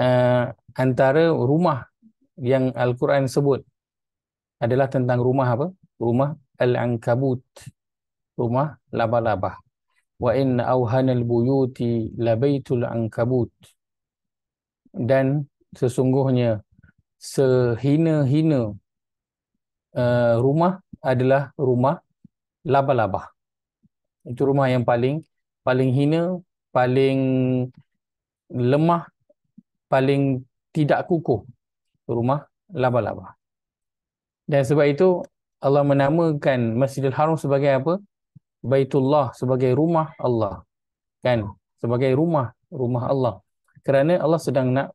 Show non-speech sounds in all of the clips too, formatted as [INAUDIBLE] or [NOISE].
uh, antara rumah yang Al-Quran sebut adalah tentang rumah apa? Rumah Al-Ankabut. Rumah laba-laba. Wa in awhanal buyuti labaitul ankabut. Dan sesungguhnya sehina-hina uh, rumah adalah rumah laba-laba. Itu rumah yang paling paling hina, paling lemah paling tidak kukuh rumah laba-laba. Dan sebab itu Allah menamakan Masjidil Haram sebagai apa? Baitullah sebagai rumah Allah. Kan? Sebagai rumah rumah Allah. Kerana Allah sedang nak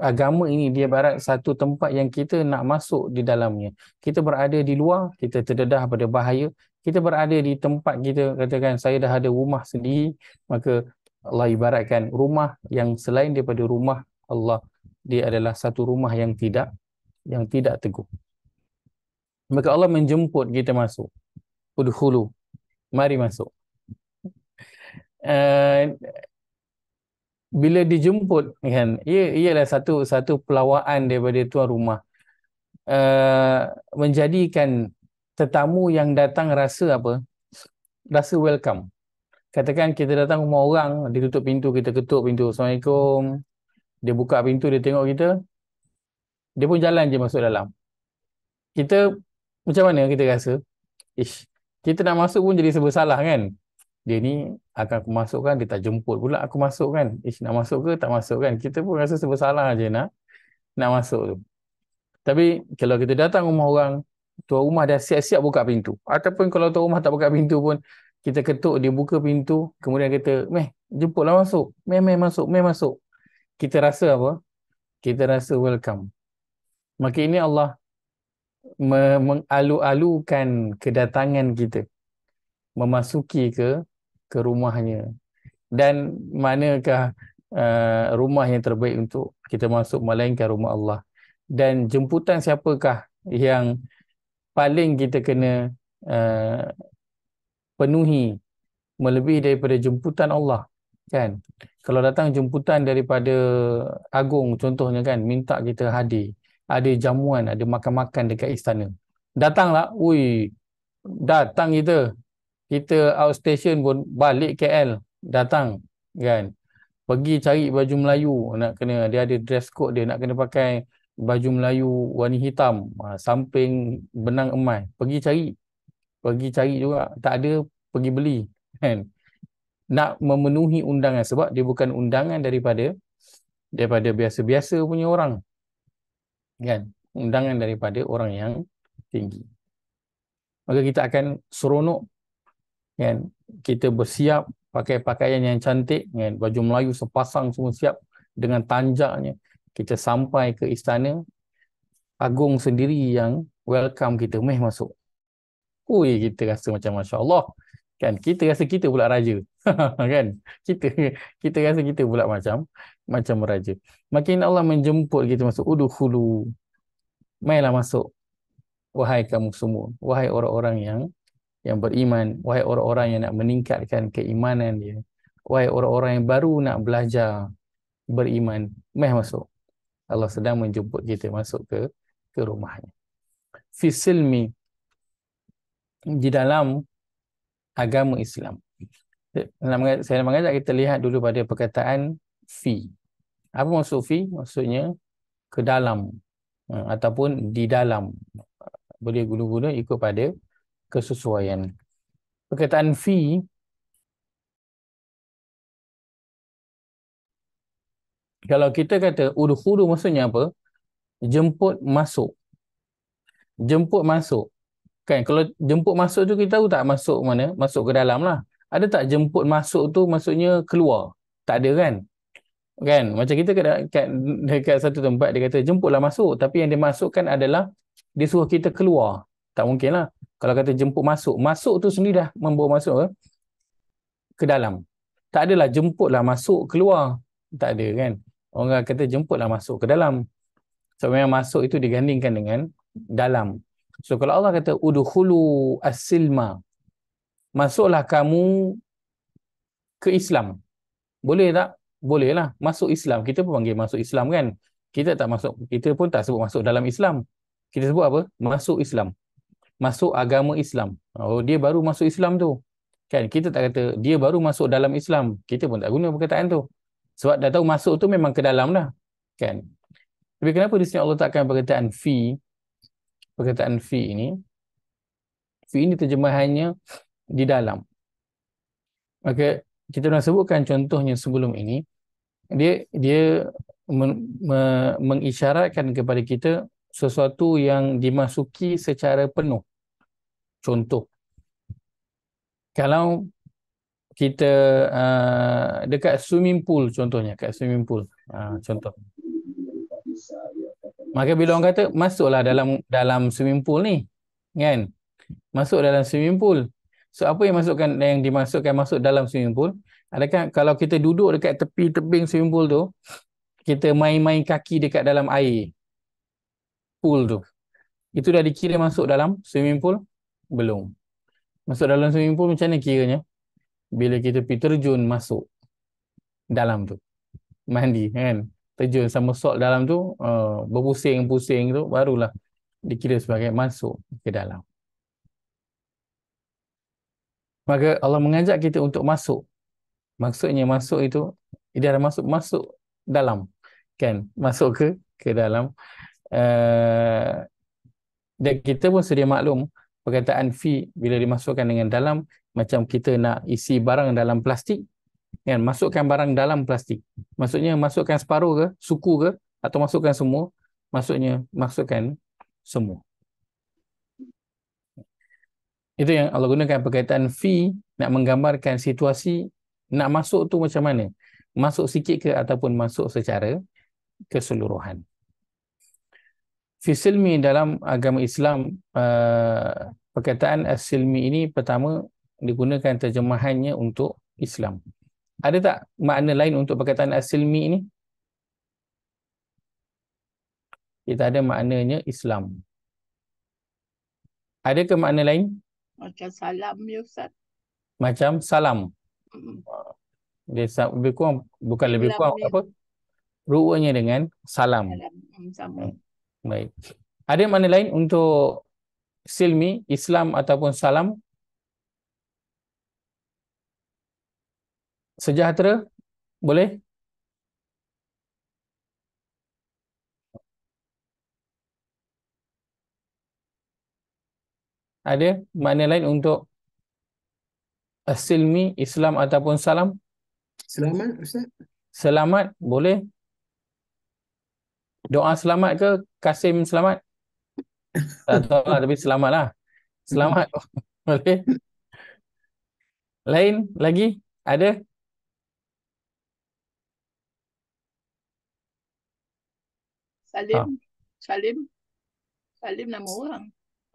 agama ini dia barat satu tempat yang kita nak masuk di dalamnya. Kita berada di luar, kita terdedah pada bahaya. Kita berada di tempat kita katakan saya dah ada rumah sendiri, maka Allah ibaratkan rumah yang selain daripada rumah Allah dia adalah satu rumah yang tidak yang tidak teguh. Maka Allah menjemput kita masuk. Udhulu. Mari masuk. And [LAUGHS] eh, bila dijemput kan ia ialah satu satu pelawaan daripada tuan rumah uh, menjadikan tetamu yang datang rasa apa rasa welcome katakan kita datang rumah orang ditutup pintu kita ketuk pintu assalamualaikum dia buka pintu, dia tengok kita. Dia pun jalan je masuk dalam. Kita, macam mana kita rasa? Ish, kita nak masuk pun jadi sebuah salah kan? Dia ni akan aku masukkan, dia tak jemput pula aku masuk kan? Ish, nak masuk ke tak masuk kan? Kita pun rasa sebuah salah je nak, nak masuk tu. Tapi kalau kita datang rumah orang, tuan rumah dah siap-siap buka pintu. Ataupun kalau tuan rumah tak buka pintu pun, kita ketuk, dia buka pintu, kemudian kita, meh, jemputlah masuk. Meh, meh, masuk, meh, masuk kita rasa apa? Kita rasa welcome. Maka ini Allah mengalu-alukan kedatangan kita. Memasuki ke ke rumahnya. Dan manakah uh, rumah yang terbaik untuk kita masuk melainkan rumah Allah. Dan jemputan siapakah yang paling kita kena uh, penuhi melebihi daripada jemputan Allah. Kan? kalau datang jemputan daripada agung contohnya kan minta kita hadir ada jamuan ada makan-makan dekat istana datanglah ui datang kita kita outstation pun balik KL datang kan pergi cari baju Melayu nak kena dia ada dress code dia nak kena pakai baju Melayu warna hitam ah, samping benang emas pergi cari pergi cari juga tak ada pergi beli kan nak memenuhi undangan sebab dia bukan undangan daripada daripada biasa-biasa punya orang. Kan? Undangan daripada orang yang tinggi. Maka kita akan seronok kan kita bersiap pakai pakaian yang cantik kan baju Melayu sepasang semua siap dengan tanjaknya kita sampai ke istana agung sendiri yang welcome kita meh masuk. Ui, kita rasa macam Masya Allah kan kita rasa kita pula raja [LAUGHS] kan kita kita rasa kita pula macam macam raja makin Allah menjemput kita masuk udkhulu mailah masuk wahai kamu semua wahai orang-orang yang yang beriman wahai orang-orang yang nak meningkatkan keimanan dia wahai orang-orang yang baru nak belajar beriman mai masuk Allah sedang menjemput kita masuk ke ke rumahnya fi silmi di dalam agama Islam. Saya nak mengajak kita lihat dulu pada perkataan fi. Apa maksud fi? Maksudnya ke dalam ha, ataupun di dalam. Boleh guna-guna ikut pada kesesuaian. Perkataan fi Kalau kita kata udhulu maksudnya apa? Jemput masuk. Jemput masuk. Kan, kalau jemput masuk tu kita tahu tak masuk mana, masuk ke dalam lah. Ada tak jemput masuk tu maksudnya keluar? Tak ada kan? Kan, macam kita kat, kat, dekat satu tempat dia kata jemputlah masuk. Tapi yang dia masukkan adalah dia suruh kita keluar. Tak mungkin lah. Kalau kata jemput masuk, masuk tu sendiri dah membawa masuk ke, ke dalam. Tak adalah jemputlah masuk keluar. Tak ada kan? Orang kata jemputlah masuk ke dalam. So memang masuk itu digandingkan dengan dalam. So kalau Allah kata udkhulu as-silma masuklah kamu ke Islam. Boleh tak? Bolehlah masuk Islam. Kita pun panggil masuk Islam kan. Kita tak masuk kita pun tak sebut masuk dalam Islam. Kita sebut apa? Masuk Islam. Masuk agama Islam. Oh dia baru masuk Islam tu. Kan kita tak kata dia baru masuk dalam Islam. Kita pun tak guna perkataan tu. Sebab dah tahu masuk tu memang ke dalam dah. Kan? Tapi kenapa di sini Allah takkan perkataan fi? perkataan fi ini fi ini terjemahannya di dalam maka kita pernah sebutkan contohnya sebelum ini dia dia men, me, mengisyaratkan kepada kita sesuatu yang dimasuki secara penuh contoh kalau kita uh, dekat swimming pool contohnya dekat swimming pool uh, contoh Maka bila orang kata masuklah dalam dalam swimming pool ni. Kan? Masuk dalam swimming pool. So apa yang masukkan yang dimasukkan masuk dalam swimming pool? Adakah kalau kita duduk dekat tepi tebing swimming pool tu, kita main-main kaki dekat dalam air pool tu. Itu dah dikira masuk dalam swimming pool? Belum. Masuk dalam swimming pool macam mana kiranya? Bila kita pergi terjun masuk dalam tu. Mandi kan? terjun sama sok dalam tu uh, berpusing-pusing tu barulah dikira sebagai masuk ke dalam maka Allah mengajak kita untuk masuk maksudnya masuk itu dia ada masuk masuk dalam kan masuk ke ke dalam uh, dan kita pun sedia maklum perkataan fi bila dimasukkan dengan dalam macam kita nak isi barang dalam plastik kan masukkan barang dalam plastik maksudnya masukkan separuh ke suku ke atau masukkan semua maksudnya masukkan semua itu yang Allah gunakan perkataan fi nak menggambarkan situasi nak masuk tu macam mana masuk sikit ke ataupun masuk secara keseluruhan fi silmi dalam agama Islam eh, perkataan as-silmi ini pertama digunakan terjemahannya untuk Islam ada tak makna lain untuk perkataan asilmi ini? Kita ada maknanya Islam. Ada ke makna lain? Macam salam ya Ustaz. Macam salam. Dia lebih kurang, bukan lebih kurang salam, ya. apa? Ruwanya dengan salam. Mm, Baik. Ada makna lain untuk silmi, Islam ataupun salam? sejahtera boleh ada makna lain untuk asilmi islam ataupun salam selamat ustaz selamat boleh doa selamat ke kasim selamat [LAUGHS] tak tahu lah tapi selamatlah selamat lah. [LAUGHS] boleh lain lagi ada Salim. Ha. Salim. Salim nama orang.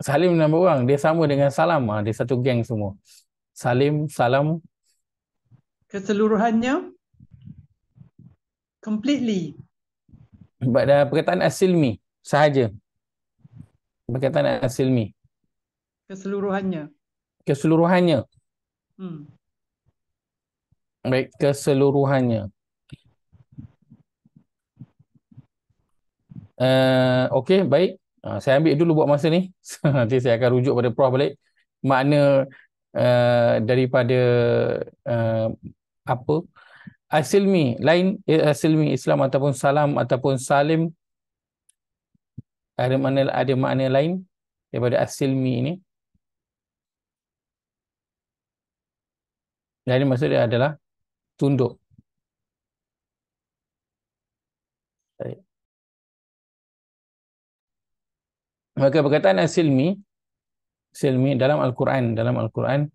Salim nama orang. Dia sama dengan Salam. Ha. Dia satu geng semua. Salim, Salam. Keseluruhannya. Completely. ada perkataan asilmi. Sahaja. Perkataan asilmi. Keseluruhannya. Keseluruhannya. Hmm. Baik, keseluruhannya. Eh, okay, baik. Uh, saya ambil dulu buat masa ni. [LAUGHS] Nanti saya akan rujuk pada Prof balik. Makna uh, daripada uh, apa? Asilmi, lain asilmi Islam ataupun salam ataupun salim. Ada makna, ada makna lain daripada asilmi ini. Jadi maksudnya adalah tunduk. Maka perkataan asilmi, silmi dalam Al-Quran, dalam Al-Quran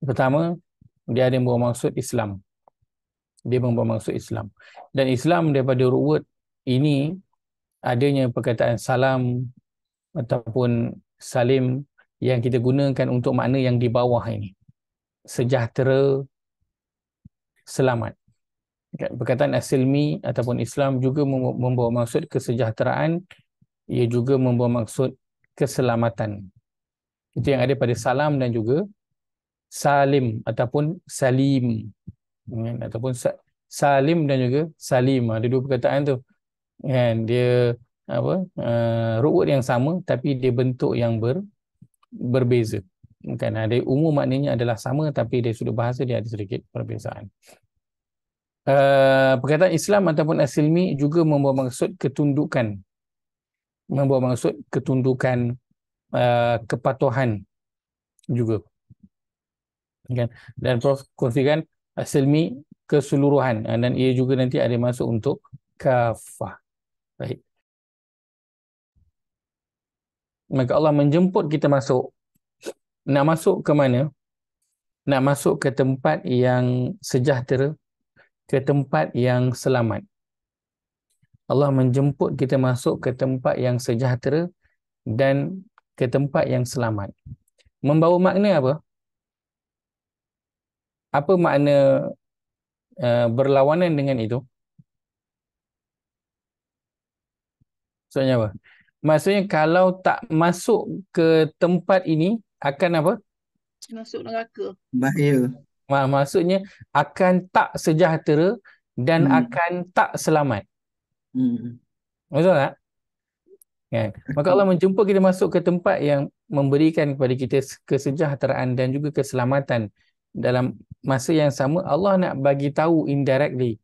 pertama dia ada membawa maksud Islam. Dia membawa maksud Islam. Dan Islam daripada ru'ud ini adanya perkataan salam ataupun salim yang kita gunakan untuk makna yang di bawah ini. Sejahtera, selamat. Perkataan asilmi ataupun Islam juga membawa maksud kesejahteraan, ia juga membawa maksud keselamatan. Itu yang ada pada salam dan juga salim ataupun salim. Kan? Ataupun salim dan juga salim. Ha, ada dua perkataan tu. Kan? Dia apa uh, eh, root yang sama tapi dia bentuk yang ber, berbeza. Kan? Ada ha, umum maknanya adalah sama tapi dari sudut bahasa dia ada sedikit perbezaan. Uh, perkataan Islam ataupun Asilmi juga membawa maksud ketundukan membawa maksud ketundukan uh, kepatuhan juga kan dan prof kongsikan eh, silmi keseluruhan eh, dan ia juga nanti ada masuk untuk kafah baik maka Allah menjemput kita masuk nak masuk ke mana nak masuk ke tempat yang sejahtera ke tempat yang selamat Allah menjemput kita masuk ke tempat yang sejahtera dan ke tempat yang selamat. Membawa makna apa? Apa makna uh, berlawanan dengan itu? Maksudnya apa? Maksudnya kalau tak masuk ke tempat ini akan apa? Masuk neraka. Bahaya. Maksudnya akan tak sejahtera dan hmm. akan tak selamat. Hmm. Hmm. Betul tak? Kan? Maka Allah menjumpa kita masuk ke tempat yang memberikan kepada kita kesejahteraan dan juga keselamatan dalam masa yang sama Allah nak bagi tahu indirectly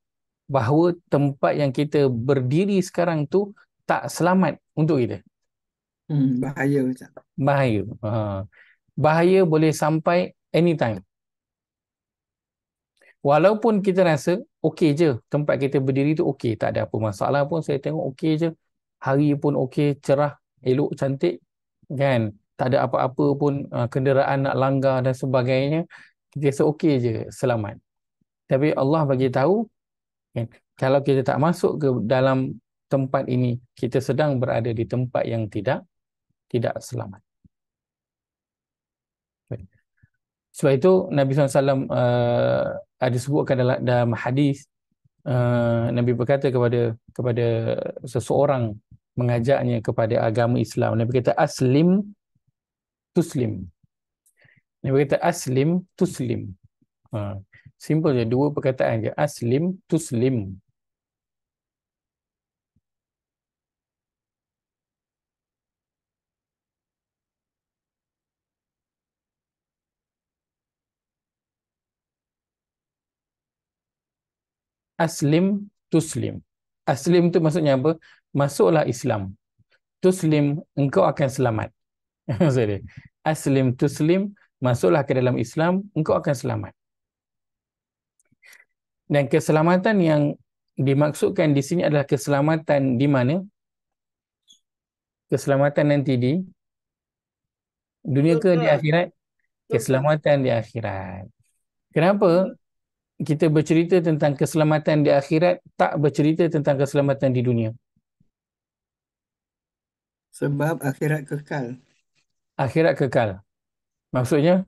bahawa tempat yang kita berdiri sekarang tu tak selamat untuk kita. Hmm, bahaya Bahaya. Ha. Bahaya boleh sampai anytime walaupun kita rasa okey je tempat kita berdiri tu okey tak ada apa masalah pun saya tengok okey je hari pun okey cerah elok cantik kan tak ada apa-apa pun uh, kenderaan nak langgar dan sebagainya kita rasa okey je selamat tapi Allah bagi tahu kan kalau kita tak masuk ke dalam tempat ini kita sedang berada di tempat yang tidak tidak selamat sebab itu Nabi SAW uh, Ah, disebutkan dalam dalam hadis uh, Nabi berkata kepada kepada seseorang mengajaknya kepada agama Islam Nabi kata aslim tuslim Nabi kata aslim tuslim uh, simple je dua perkataan je aslim tuslim aslim tuslim. Aslim tu maksudnya apa? Masuklah Islam. Tuslim, engkau akan selamat. Sorry. [LAUGHS] Aslim tuslim, masuklah ke dalam Islam, engkau akan selamat. Dan keselamatan yang dimaksudkan di sini adalah keselamatan di mana? Keselamatan nanti di dunia ke di akhirat? Keselamatan di akhirat. Kenapa? kita bercerita tentang keselamatan di akhirat tak bercerita tentang keselamatan di dunia? Sebab akhirat kekal. Akhirat kekal. Maksudnya?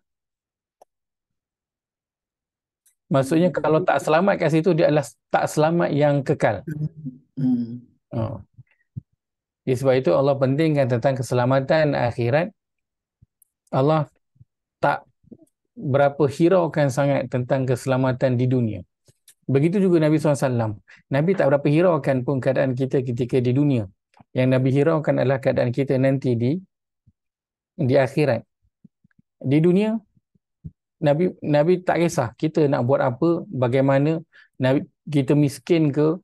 Maksudnya kalau tak selamat kat situ, dia adalah tak selamat yang kekal. Hmm. Oh. Ya, sebab itu Allah pentingkan tentang keselamatan akhirat. Allah tak berapa hiraukan sangat tentang keselamatan di dunia. Begitu juga Nabi SAW. Nabi tak berapa hiraukan pun keadaan kita ketika di dunia. Yang Nabi hiraukan adalah keadaan kita nanti di di akhirat. Di dunia, Nabi Nabi tak kisah kita nak buat apa, bagaimana, Nabi, kita miskin ke,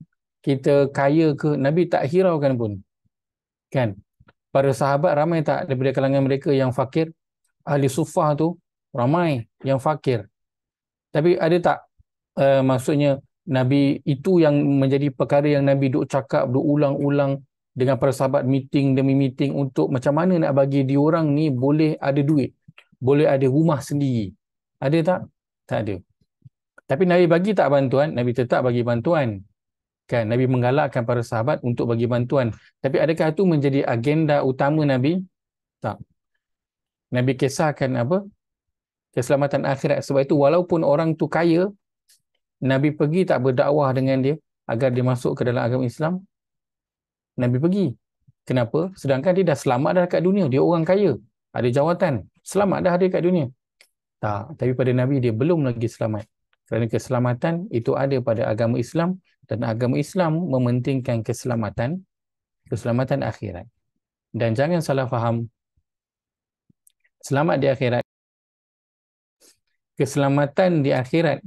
kita kaya ke, Nabi tak hiraukan pun. Kan? Para sahabat ramai tak daripada kalangan mereka yang fakir, ahli sufah tu, ramai yang fakir. Tapi ada tak uh, maksudnya Nabi itu yang menjadi perkara yang Nabi duk cakap, duk ulang-ulang dengan para sahabat meeting demi meeting untuk macam mana nak bagi diorang ni boleh ada duit, boleh ada rumah sendiri. Ada tak? Tak ada. Tapi Nabi bagi tak bantuan? Nabi tetap bagi bantuan. Kan? Nabi menggalakkan para sahabat untuk bagi bantuan. Tapi adakah itu menjadi agenda utama Nabi? Tak. Nabi kisahkan apa? keselamatan akhirat sebab itu walaupun orang tu kaya nabi pergi tak berdakwah dengan dia agar dia masuk ke dalam agama Islam nabi pergi kenapa sedangkan dia dah selamat dah dekat dunia dia orang kaya ada jawatan selamat dah ada dekat dunia tak tapi pada nabi dia belum lagi selamat kerana keselamatan itu ada pada agama Islam dan agama Islam mementingkan keselamatan keselamatan akhirat dan jangan salah faham selamat di akhirat keselamatan di akhirat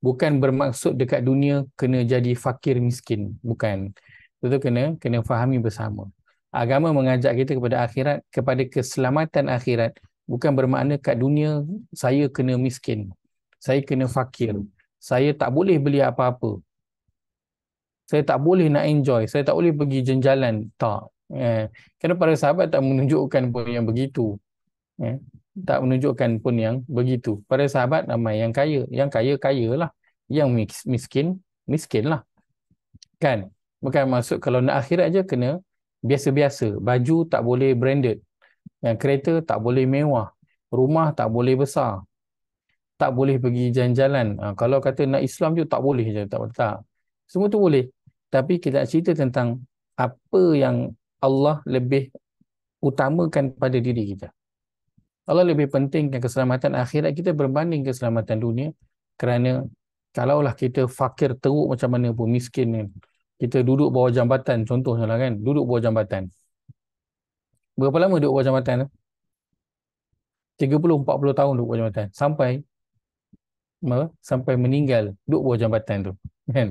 bukan bermaksud dekat dunia kena jadi fakir miskin bukan itu kena kena fahami bersama agama mengajak kita kepada akhirat kepada keselamatan akhirat bukan bermakna kat dunia saya kena miskin saya kena fakir saya tak boleh beli apa-apa saya tak boleh nak enjoy saya tak boleh pergi jenjalan tak eh. kerana para sahabat tak menunjukkan pun yang begitu eh tak menunjukkan pun yang begitu. Para sahabat ramai yang kaya. Yang kaya, kaya lah. Yang miskin, miskin lah. Kan? Bukan maksud kalau nak akhirat je kena biasa-biasa. Baju tak boleh branded. Yang kereta tak boleh mewah. Rumah tak boleh besar. Tak boleh pergi jalan-jalan. Ha, kalau kata nak Islam je tak boleh je. Tak, tak. Semua tu boleh. Tapi kita nak cerita tentang apa yang Allah lebih utamakan pada diri kita. Allah lebih pentingkan keselamatan akhirat kita berbanding keselamatan dunia kerana kalaulah kita fakir teruk macam mana pun miskin kan kita duduk bawah jambatan contohnya lah kan duduk bawah jambatan berapa lama duduk bawah jambatan tu 30 40 tahun duduk bawah jambatan sampai sampai meninggal duduk bawah jambatan tu kan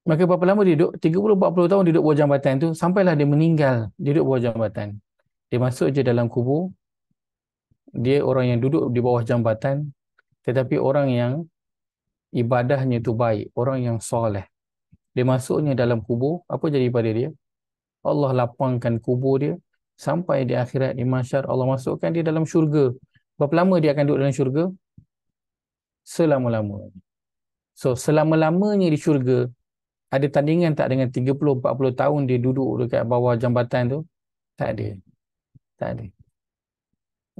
Maka berapa lama dia duduk? 30-40 tahun dia duduk bawah jambatan tu. Sampailah dia meninggal. Dia duduk bawah jambatan dia masuk je dalam kubur dia orang yang duduk di bawah jambatan tetapi orang yang ibadahnya tu baik orang yang soleh dia masuknya dalam kubur apa jadi pada dia Allah lapangkan kubur dia sampai di akhirat di mahsyar Allah masukkan dia dalam syurga berapa lama dia akan duduk dalam syurga selama-lamanya so selama-lamanya di syurga ada tandingan tak dengan 30 40 tahun dia duduk dekat bawah jambatan tu tak ada tak ada.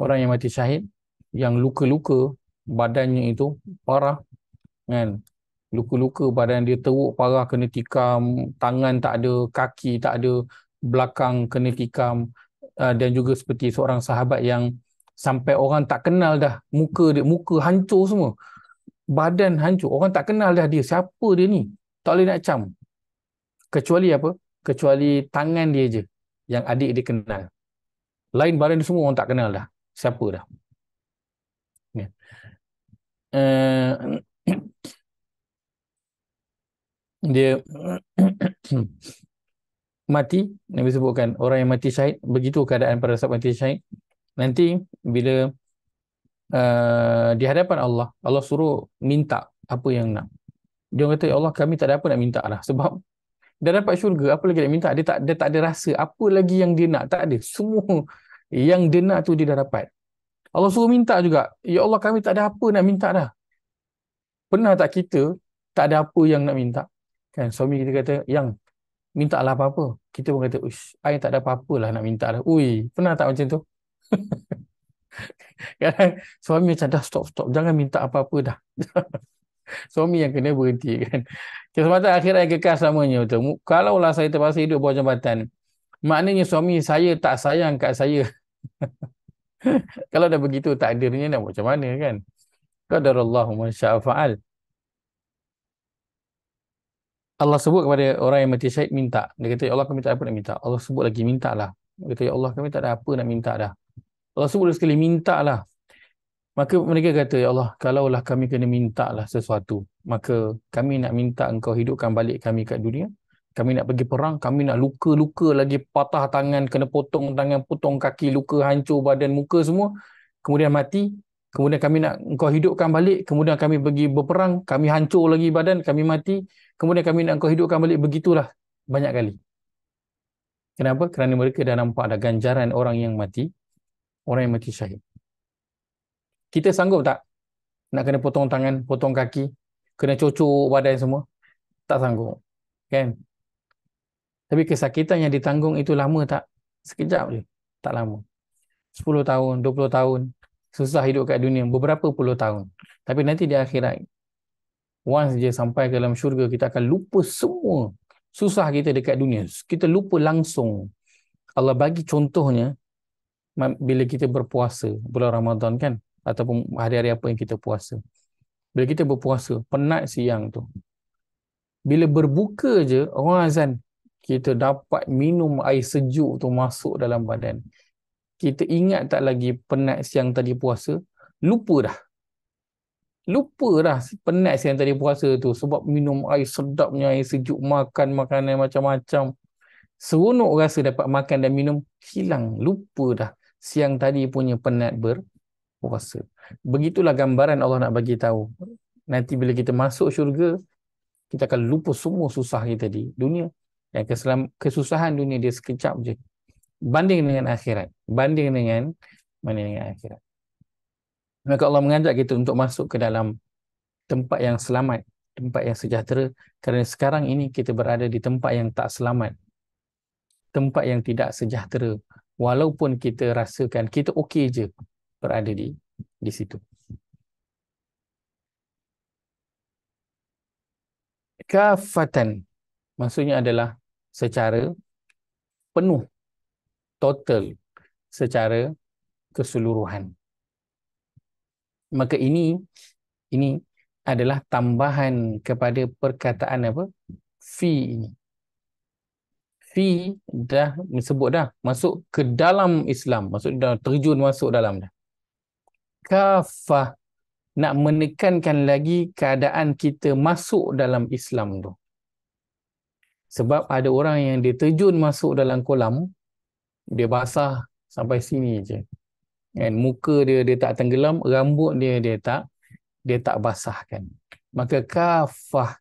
Orang yang mati syahid, yang luka-luka badannya itu parah. Kan? Luka-luka badan dia teruk parah kena tikam, tangan tak ada, kaki tak ada, belakang kena tikam. Ah, dan juga seperti seorang sahabat yang sampai orang tak kenal dah muka dia, muka hancur semua. Badan hancur. Orang tak kenal dah dia. Siapa dia ni? Tak boleh nak cam. Kecuali apa? Kecuali tangan dia je yang adik dia kenal. Lain badan semua orang tak kenal dah. Siapa dah. Ya. Uh, [CLEARS THROAT] dia [CLEARS THROAT] mati. Nabi sebutkan orang yang mati syahid. Begitu keadaan pada saat mati syahid. Nanti bila uh, di hadapan Allah. Allah suruh minta apa yang nak. Dia kata, ya Allah kami tak ada apa nak minta lah. Sebab dah dapat syurga apa lagi nak minta dia tak dia tak ada rasa apa lagi yang dia nak tak ada semua [LAUGHS] yang dia nak tu dia dah dapat Allah suruh minta juga ya Allah kami tak ada apa nak minta dah pernah tak kita tak ada apa yang nak minta kan suami kita kata yang minta lah apa-apa kita pun kata ush ai tak ada apa-apa lah nak minta dah ui pernah tak macam tu [LAUGHS] kan suami cakap dah stop stop jangan minta apa-apa dah [LAUGHS] [LAUGHS] suami yang kena berhenti kan. Kesempatan akhir yang kekal selamanya. Kalau lah saya terpaksa hidup bawah jambatan, maknanya suami saya tak sayang kat saya. [LAUGHS] kalau dah begitu takdirnya nak buat macam mana kan? Qadarullahu masya'afa'al. Allah sebut kepada orang yang mati syahid minta. Dia kata, Ya Allah kami tak ada apa nak minta. Allah sebut lagi, minta lah. Dia kata, Ya Allah kami tak ada apa nak minta dah. Allah sebut sekali, minta lah. Maka mereka kata, Ya Allah, kalaulah kami kena minta lah sesuatu, maka kami nak minta engkau hidupkan balik kami kat dunia. Kami nak pergi perang, kami nak luka-luka lagi, patah tangan, kena potong tangan, potong kaki, luka, hancur badan, muka semua. Kemudian mati. Kemudian kami nak engkau hidupkan balik. Kemudian kami pergi berperang, kami hancur lagi badan, kami mati. Kemudian kami nak engkau hidupkan balik. Begitulah banyak kali. Kenapa? Kerana mereka dah nampak ada ganjaran orang yang mati. Orang yang mati syahid kita sanggup tak nak kena potong tangan, potong kaki, kena cucuk badan semua? Tak sanggup. Kan? Tapi kesakitan yang ditanggung itu lama tak? Sekejap je. Tak lama. 10 tahun, 20 tahun, susah hidup kat dunia, beberapa puluh tahun. Tapi nanti di akhirat, once dia sampai ke dalam syurga, kita akan lupa semua susah kita dekat dunia. Kita lupa langsung. Allah bagi contohnya, bila kita berpuasa, bulan Ramadan kan, ataupun hari-hari apa yang kita puasa. Bila kita berpuasa, penat siang tu. Bila berbuka je, orang azan, kita dapat minum air sejuk tu masuk dalam badan. Kita ingat tak lagi penat siang tadi puasa? Lupa dah. Lupa dah penat siang tadi puasa tu sebab minum air sedapnya, air sejuk, makan makanan macam-macam. Seronok rasa dapat makan dan minum, hilang. Lupa dah siang tadi punya penat ber puasa. Begitulah gambaran Allah nak bagi tahu. Nanti bila kita masuk syurga, kita akan lupa semua susah kita di dunia. Dan keselam, kesusahan dunia dia sekejap je. Banding dengan akhirat. Banding dengan mana dengan akhirat. Maka Allah mengajak kita untuk masuk ke dalam tempat yang selamat. Tempat yang sejahtera. Kerana sekarang ini kita berada di tempat yang tak selamat. Tempat yang tidak sejahtera. Walaupun kita rasakan kita okey je berada di di situ. Kafatan maksudnya adalah secara penuh, total, secara keseluruhan. Maka ini ini adalah tambahan kepada perkataan apa? Fi ini. Fi dah sebut dah masuk ke dalam Islam, masuk dah terjun masuk dalam dah kafa nak menekankan lagi keadaan kita masuk dalam Islam tu. Sebab ada orang yang dia terjun masuk dalam kolam, dia basah sampai sini je. Dan muka dia dia tak tenggelam, rambut dia dia tak dia tak basahkan. Maka kafah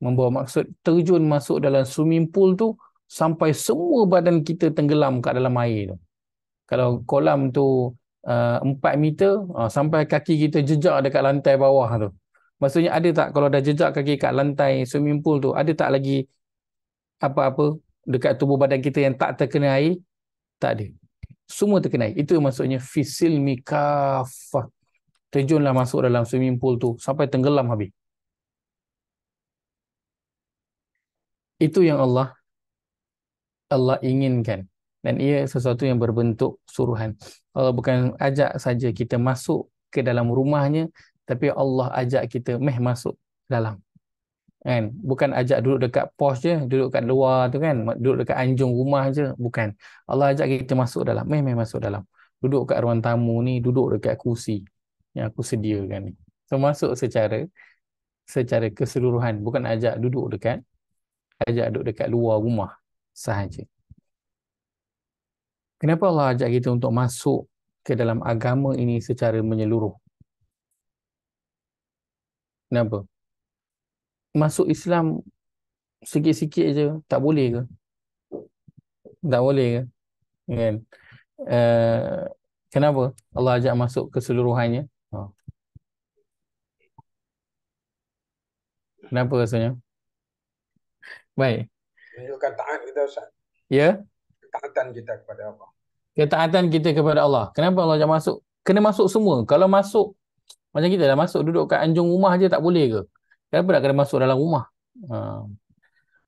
membawa maksud terjun masuk dalam swimming pool tu sampai semua badan kita tenggelam kat dalam air tu. Kalau kolam tu uh, 4 meter uh, sampai kaki kita jejak dekat lantai bawah tu. Maksudnya ada tak kalau dah jejak kaki kat lantai swimming pool tu, ada tak lagi apa-apa dekat tubuh badan kita yang tak terkena air? Tak ada. Semua terkena air. Itu maksudnya fisil mikafah. Terjunlah masuk dalam swimming pool tu sampai tenggelam habis. Itu yang Allah Allah inginkan dan ia sesuatu yang berbentuk suruhan. Allah bukan ajak saja kita masuk ke dalam rumahnya, tapi Allah ajak kita meh masuk dalam. Kan? Bukan ajak duduk dekat pos je, duduk dekat luar tu kan, duduk dekat anjung rumah je, bukan. Allah ajak kita masuk dalam, meh meh masuk dalam. Duduk kat ruang tamu ni, duduk dekat kursi yang aku sediakan ni. So masuk secara secara keseluruhan, bukan ajak duduk dekat ajak duduk dekat luar rumah sahaja. Kenapa Allah ajak kita untuk masuk ke dalam agama ini secara menyeluruh? Kenapa? Masuk Islam sikit-sikit aja tak boleh ke? Tak boleh ke? Kan? Uh, kenapa Allah ajak masuk keseluruhannya? Ha. Kenapa rasanya? Baik. Menunjukkan taat kita Ustaz. Ya? Yeah? ketaatan kita kepada Allah. Ketaatan kita kepada Allah. Kenapa Allah jangan masuk? Kena masuk semua. Kalau masuk, macam kita dah masuk duduk kat anjung rumah je tak boleh ke? Kenapa nak kena masuk dalam rumah? Ha.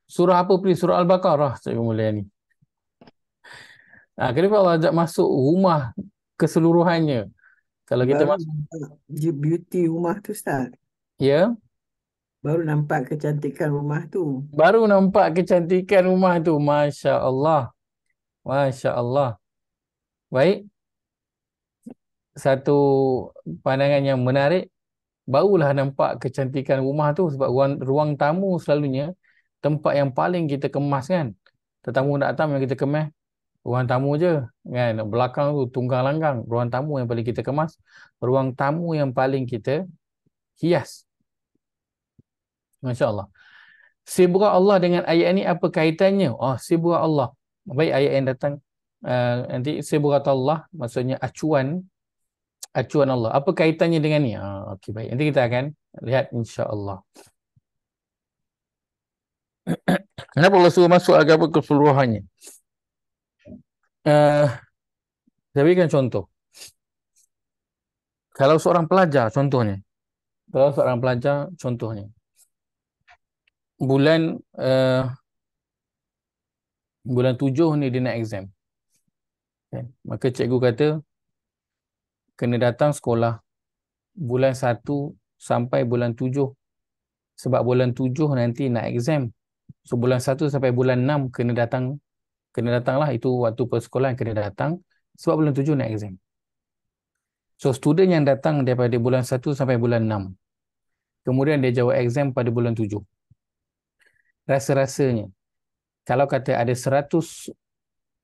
Surah apa please? Surah Al-Baqarah. Saya pemulihan ni. Ha, kenapa Allah ajak masuk rumah keseluruhannya? Kalau kita Baru masuk. Beauty rumah tu Ustaz. Ya. Yeah? Baru nampak kecantikan rumah tu. Baru nampak kecantikan rumah tu. Masya Allah. Masya Allah. Baik. Satu pandangan yang menarik. Barulah nampak kecantikan rumah tu sebab ruang, ruang tamu selalunya tempat yang paling kita kemas kan. Tetamu datang yang kita kemas. Ruang tamu je. Kan? Belakang tu tunggang langgang. Ruang tamu yang paling kita kemas. Ruang tamu yang paling kita hias. Masya Allah. Sibuk Allah dengan ayat ini apa kaitannya? Oh, sibuk Allah baik ayat yang datang uh, nanti sibrat Allah maksudnya acuan acuan Allah apa kaitannya dengan ni ah, okey baik nanti kita akan lihat insya Allah. [CLEARS THROAT] kenapa Allah suruh masuk agama keseluruhannya uh, saya berikan contoh kalau seorang pelajar contohnya kalau seorang pelajar contohnya bulan uh, bulan tujuh ni dia nak exam. Okay. Maka cikgu kata, kena datang sekolah bulan satu sampai bulan tujuh. Sebab bulan tujuh nanti nak exam. So bulan satu sampai bulan enam kena datang. Kena datanglah itu waktu persekolahan kena datang. Sebab bulan tujuh nak exam. So student yang datang daripada bulan satu sampai bulan enam. Kemudian dia jawab exam pada bulan tujuh. Rasa-rasanya kalau kata ada 100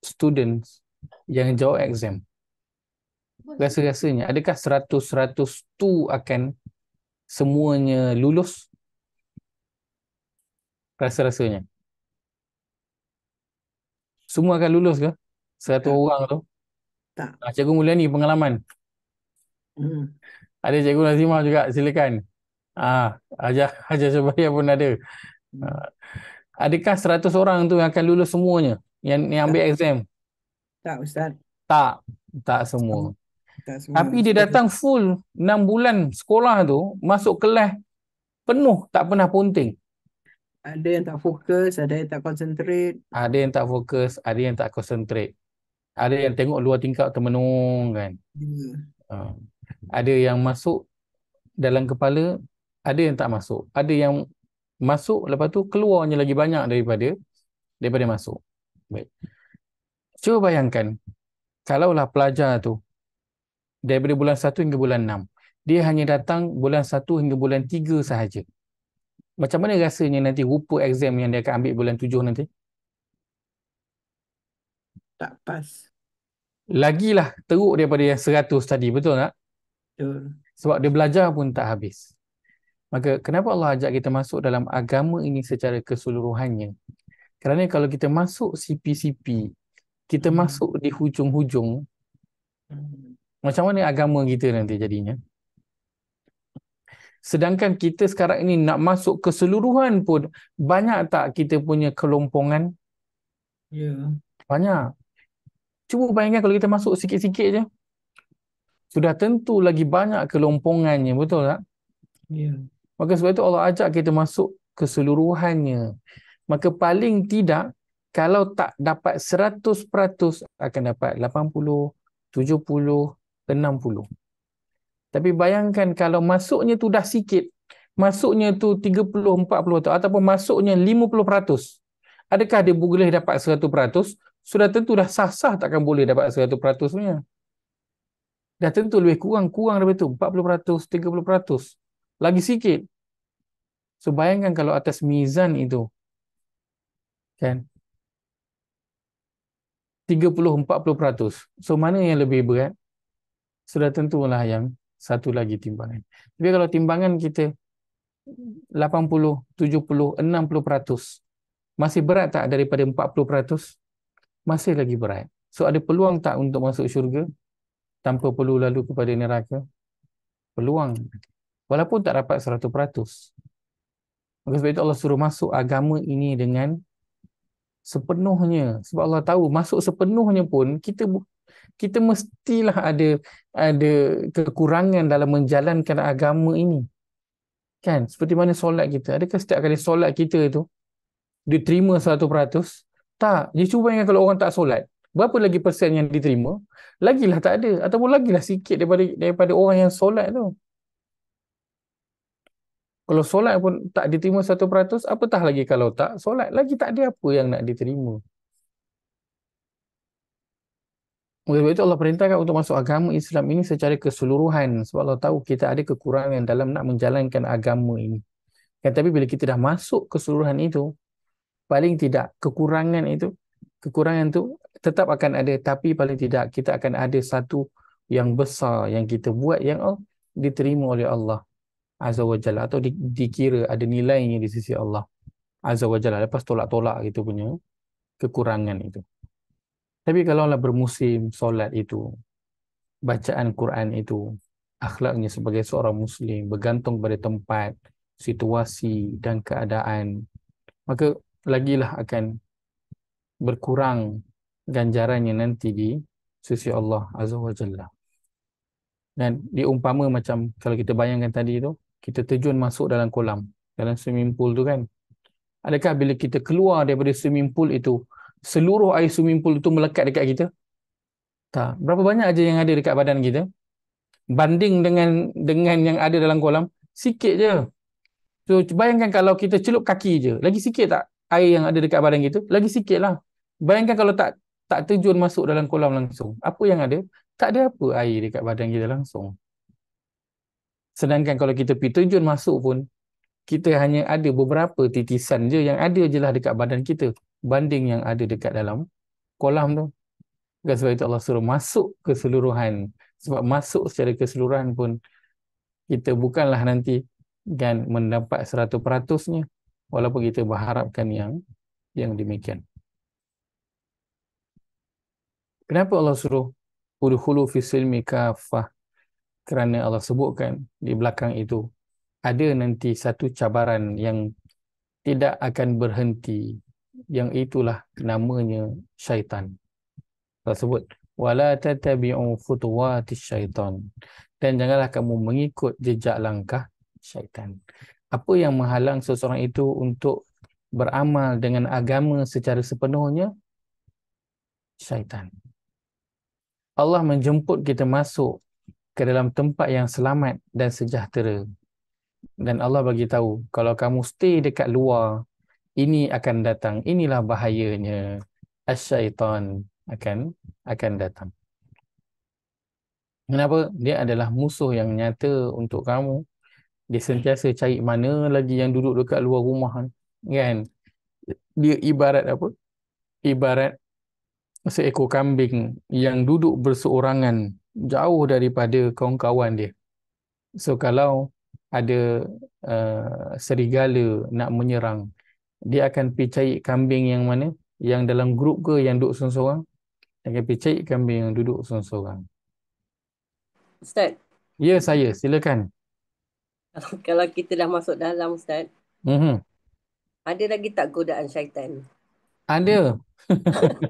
students yang jawab exam rasa-rasanya adakah 100-100 tu akan semuanya lulus rasa-rasanya semua akan lulus ke 100 tak. orang tu tak ah, cikgu mulia ni pengalaman hmm. ada cikgu Nazimah juga silakan ah ajar [LAUGHS] ajar supaya pun ada ah adakah 100 orang tu yang akan lulus semuanya yang yang ambil tak. exam? Tak ustaz. Tak. Tak semua. Tak semua. Tapi dia datang full 6 bulan sekolah tu masuk kelas penuh tak pernah punting. Ada yang tak fokus, ada yang tak concentrate. Ada yang tak fokus, ada yang tak concentrate. Ada yang tengok luar tingkap termenung kan. Ya. Ha. ada yang masuk dalam kepala, ada yang tak masuk. Ada yang masuk lepas tu keluarnya lagi banyak daripada daripada masuk. Baik. Cuba bayangkan kalaulah pelajar tu daripada bulan 1 hingga bulan 6 dia hanya datang bulan 1 hingga bulan 3 sahaja. Macam mana rasanya nanti rupa exam yang dia akan ambil bulan 7 nanti? Tak pas. Lagilah teruk daripada yang 100 tadi, betul tak? Betul. Sebab dia belajar pun tak habis. Maka kenapa Allah ajak kita masuk dalam agama ini secara keseluruhannya? Kerana kalau kita masuk CPCP, kita hmm. masuk di hujung-hujung, hmm. macam mana agama kita nanti jadinya? Sedangkan kita sekarang ini nak masuk keseluruhan pun, banyak tak kita punya kelompongan? Ya. Banyak. Cuba bayangkan kalau kita masuk sikit-sikit je. Sudah tentu lagi banyak kelompongannya, betul tak? Ya. Maka sebab itu Allah ajak kita masuk keseluruhannya. Maka paling tidak, kalau tak dapat 100%, akan dapat 80%, 70%, 60%. Tapi bayangkan kalau masuknya tu dah sikit, masuknya tu 30%, 40%, ataupun masuknya 50%, adakah dia boleh dapat 100%? Sudah tentu dah sah-sah takkan boleh dapat 100% punya. Dah tentu lebih kurang, kurang daripada tu, 40%, 30% lagi sikit. So bayangkan kalau atas mizan itu, kan, 30-40%. So mana yang lebih berat? Sudah tentulah yang satu lagi timbangan. Tapi kalau timbangan kita 80-70-60%, masih berat tak daripada 40%? Masih lagi berat. So ada peluang tak untuk masuk syurga tanpa perlu lalu kepada neraka? Peluang. Peluang walaupun tak dapat 100%. Sebab itu Allah suruh masuk agama ini dengan sepenuhnya. Sebab Allah tahu masuk sepenuhnya pun kita kita mestilah ada ada kekurangan dalam menjalankan agama ini. Kan? Seperti mana solat kita? Adakah setiap kali solat kita itu diterima 100%? Tak. Dia cuba ingat kalau orang tak solat. Berapa lagi persen yang diterima? Lagilah tak ada. Ataupun lagilah sikit daripada daripada orang yang solat tu. Kalau solat pun tak diterima 100%, apatah lagi kalau tak solat. Lagi tak ada apa yang nak diterima. Sebab itu Allah perintahkan untuk masuk agama Islam ini secara keseluruhan. Sebab Allah tahu kita ada kekurangan dalam nak menjalankan agama ini. Ya, tapi bila kita dah masuk keseluruhan itu, paling tidak kekurangan itu, kekurangan itu tetap akan ada. Tapi paling tidak kita akan ada satu yang besar yang kita buat yang diterima oleh Allah azza wajalla atau di, dikira ada nilainya di sisi Allah azza wajalla lepas tolak-tolak gitu punya kekurangan itu tapi kalau lah bermusim solat itu bacaan Quran itu akhlaknya sebagai seorang muslim bergantung pada tempat situasi dan keadaan maka lagilah akan berkurang ganjarannya nanti di sisi Allah azza wajalla dan diumpama macam kalau kita bayangkan tadi tu kita terjun masuk dalam kolam, dalam swimming pool tu kan. Adakah bila kita keluar daripada swimming pool itu, seluruh air swimming pool itu melekat dekat kita? Tak. Berapa banyak aja yang ada dekat badan kita? Banding dengan dengan yang ada dalam kolam, sikit je. So, bayangkan kalau kita celup kaki je, lagi sikit tak air yang ada dekat badan kita? Lagi sikit lah. Bayangkan kalau tak tak terjun masuk dalam kolam langsung. Apa yang ada? Tak ada apa air dekat badan kita langsung. Sedangkan kalau kita pergi terjun masuk pun, kita hanya ada beberapa titisan je yang ada je lah dekat badan kita banding yang ada dekat dalam kolam tu. Bukan sebab itu Allah suruh masuk keseluruhan. Sebab masuk secara keseluruhan pun, kita bukanlah nanti kan mendapat seratus peratusnya walaupun kita berharapkan yang yang demikian. Kenapa Allah suruh udhulu fi silmi kerana Allah sebutkan di belakang itu ada nanti satu cabaran yang tidak akan berhenti yang itulah namanya syaitan Allah sebut wala tatabi'u futuwati syaitan dan janganlah kamu mengikut jejak langkah syaitan apa yang menghalang seseorang itu untuk beramal dengan agama secara sepenuhnya syaitan Allah menjemput kita masuk ke dalam tempat yang selamat dan sejahtera. Dan Allah bagi tahu kalau kamu stay dekat luar, ini akan datang. Inilah bahayanya. Asyaitan akan akan datang. Kenapa? Dia adalah musuh yang nyata untuk kamu. Dia sentiasa cari mana lagi yang duduk dekat luar rumah. Kan? Dia ibarat apa? Ibarat seekor kambing yang duduk berseorangan jauh daripada kawan-kawan dia. So kalau ada uh, serigala nak menyerang, dia akan pergi cari kambing yang mana? Yang dalam grup ke yang duduk seorang-seorang? Dia akan pergi cari kambing yang duduk seorang-seorang. Ustaz. Ya, saya. Silakan. [LAUGHS] Kalau kita dah masuk dalam Ustaz, mm -hmm. ada lagi tak godaan syaitan? Ada. [LAUGHS]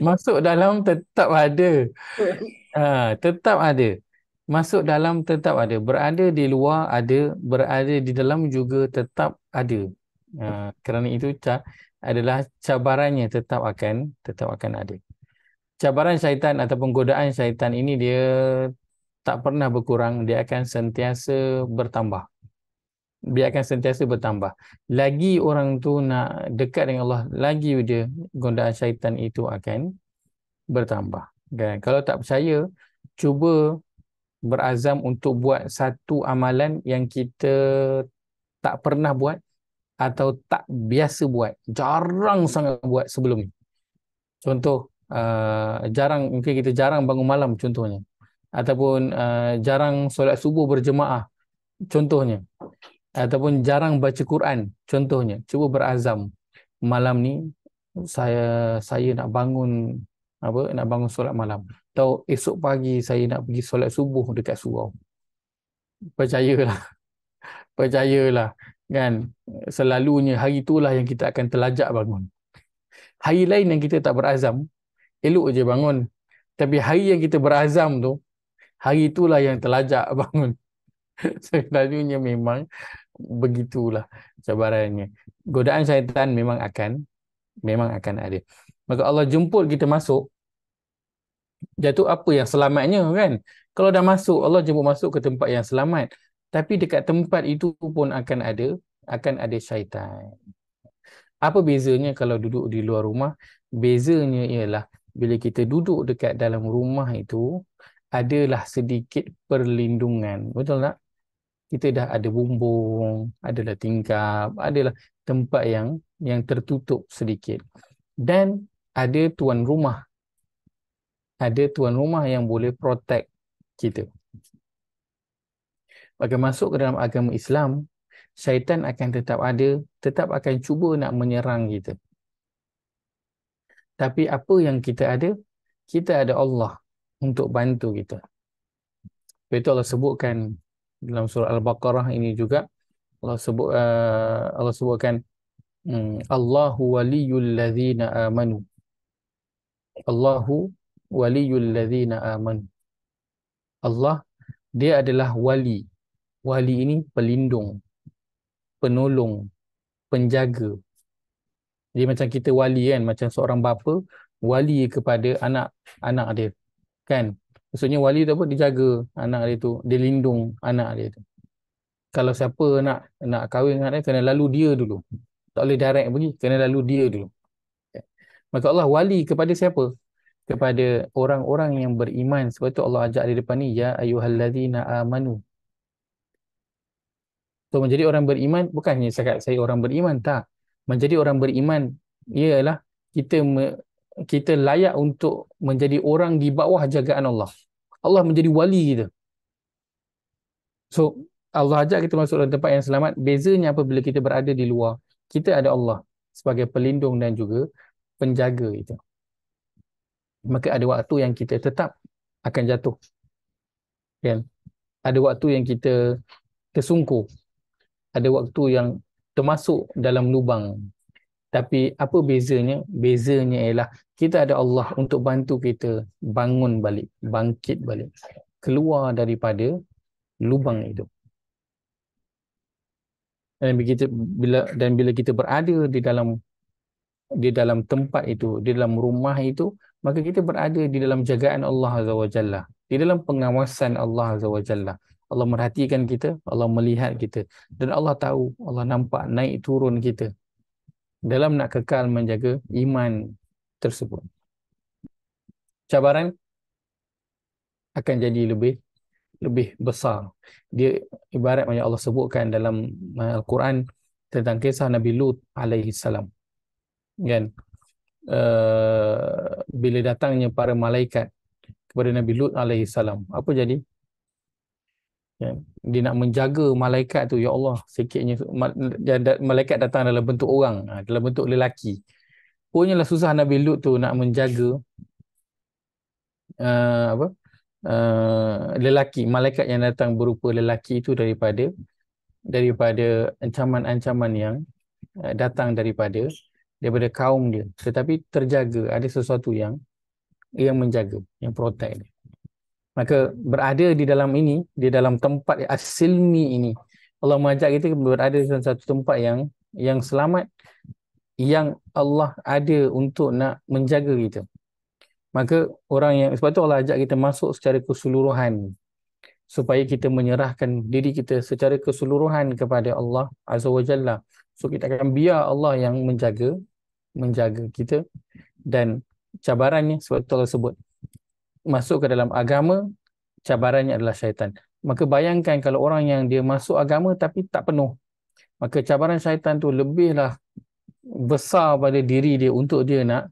masuk dalam tetap ada. [LAUGHS] Ha, tetap ada. Masuk dalam tetap ada. Berada di luar ada. Berada di dalam juga tetap ada. Ha, kerana itu ca- adalah cabarannya tetap akan tetap akan ada. Cabaran syaitan ataupun godaan syaitan ini dia tak pernah berkurang. Dia akan sentiasa bertambah dia akan sentiasa bertambah. Lagi orang tu nak dekat dengan Allah, lagi dia gondaan syaitan itu akan bertambah. Kan? Kalau tak percaya, cuba berazam untuk buat satu amalan yang kita tak pernah buat atau tak biasa buat. Jarang sangat buat sebelum ni. Contoh, uh, jarang mungkin kita jarang bangun malam contohnya. Ataupun uh, jarang solat subuh berjemaah contohnya ataupun jarang baca Quran contohnya cuba berazam malam ni saya saya nak bangun apa nak bangun solat malam atau esok pagi saya nak pergi solat subuh dekat surau percayalah [LAUGHS] percayalah kan selalunya hari itulah yang kita akan terlajak bangun hari lain yang kita tak berazam elok je bangun tapi hari yang kita berazam tu hari itulah yang terlajak [LAUGHS] bangun selalunya memang begitulah cabarannya. Godaan syaitan memang akan memang akan ada. Maka Allah jemput kita masuk jatuh apa yang selamatnya kan? Kalau dah masuk Allah jemput masuk ke tempat yang selamat. Tapi dekat tempat itu pun akan ada akan ada syaitan. Apa bezanya kalau duduk di luar rumah? Bezanya ialah bila kita duduk dekat dalam rumah itu adalah sedikit perlindungan. Betul tak? kita dah ada bumbung, adalah tingkap, adalah tempat yang yang tertutup sedikit. Dan ada tuan rumah. Ada tuan rumah yang boleh protect kita. Bagi masuk ke dalam agama Islam, syaitan akan tetap ada, tetap akan cuba nak menyerang kita. Tapi apa yang kita ada? Kita ada Allah untuk bantu kita. Betul Allah sebutkan dalam surah Al-Baqarah ini juga Allah sebut uh, Allah sebutkan hmm, Allahu waliyul ladzina amanu. Allahu waliyul ladzina amanu. Allah dia adalah wali. Wali ini pelindung, penolong, penjaga. Jadi macam kita wali kan, macam seorang bapa wali kepada anak-anak dia. Kan? maksudnya wali tu apa dijaga anak dia tu dilindung anak dia tu kalau siapa nak nak kahwin dengan dia kena lalu dia dulu tak boleh direct pergi kena lalu dia dulu maka Allah wali kepada siapa kepada orang-orang yang beriman sebab tu Allah ajak di depan ni ya ayyuhallazina amanu so menjadi orang beriman bukan hanya sekat saya orang beriman tak menjadi orang beriman ialah kita kita layak untuk menjadi orang di bawah jagaan Allah Allah menjadi wali kita. So, Allah ajak kita masuk dalam tempat yang selamat. Bezanya Bila kita berada di luar, kita ada Allah sebagai pelindung dan juga penjaga kita. Maka ada waktu yang kita tetap akan jatuh. Kan? Ada waktu yang kita tersungkur. Ada waktu yang termasuk dalam lubang. Tapi apa bezanya? Bezanya ialah kita ada Allah untuk bantu kita bangun balik, bangkit balik, keluar daripada lubang itu. Dan kita, bila dan bila kita berada di dalam di dalam tempat itu, di dalam rumah itu, maka kita berada di dalam jagaan Allah Azza wa Jalla, di dalam pengawasan Allah Azza wa Jalla. Allah merhatikan kita, Allah melihat kita dan Allah tahu, Allah nampak naik turun kita dalam nak kekal menjaga iman tersebut. Cabaran akan jadi lebih lebih besar. Dia ibarat yang Allah sebutkan dalam eh, Al-Quran tentang kisah Nabi Lut alaihi salam. Kan? Uh, bila datangnya para malaikat kepada Nabi Lut alaihi salam, apa jadi? Ya, dia nak menjaga malaikat tu ya Allah sikitnya malaikat datang dalam bentuk orang ha, dalam bentuk lelaki Punya lah susah Nabi Lut tu nak menjaga uh, apa uh, lelaki malaikat yang datang berupa lelaki itu daripada daripada ancaman-ancaman yang uh, datang daripada daripada kaum dia tetapi terjaga ada sesuatu yang yang menjaga yang protect dia maka berada di dalam ini di dalam tempat asilmi ini Allah mengajak kita berada di satu tempat yang yang selamat yang Allah ada untuk nak menjaga kita. Maka orang yang sebab tu Allah ajak kita masuk secara keseluruhan supaya kita menyerahkan diri kita secara keseluruhan kepada Allah Azza wa Jalla. So kita akan biar Allah yang menjaga menjaga kita dan cabarannya sebab tu Allah sebut masuk ke dalam agama cabarannya adalah syaitan. Maka bayangkan kalau orang yang dia masuk agama tapi tak penuh. Maka cabaran syaitan tu lebihlah besar pada diri dia untuk dia nak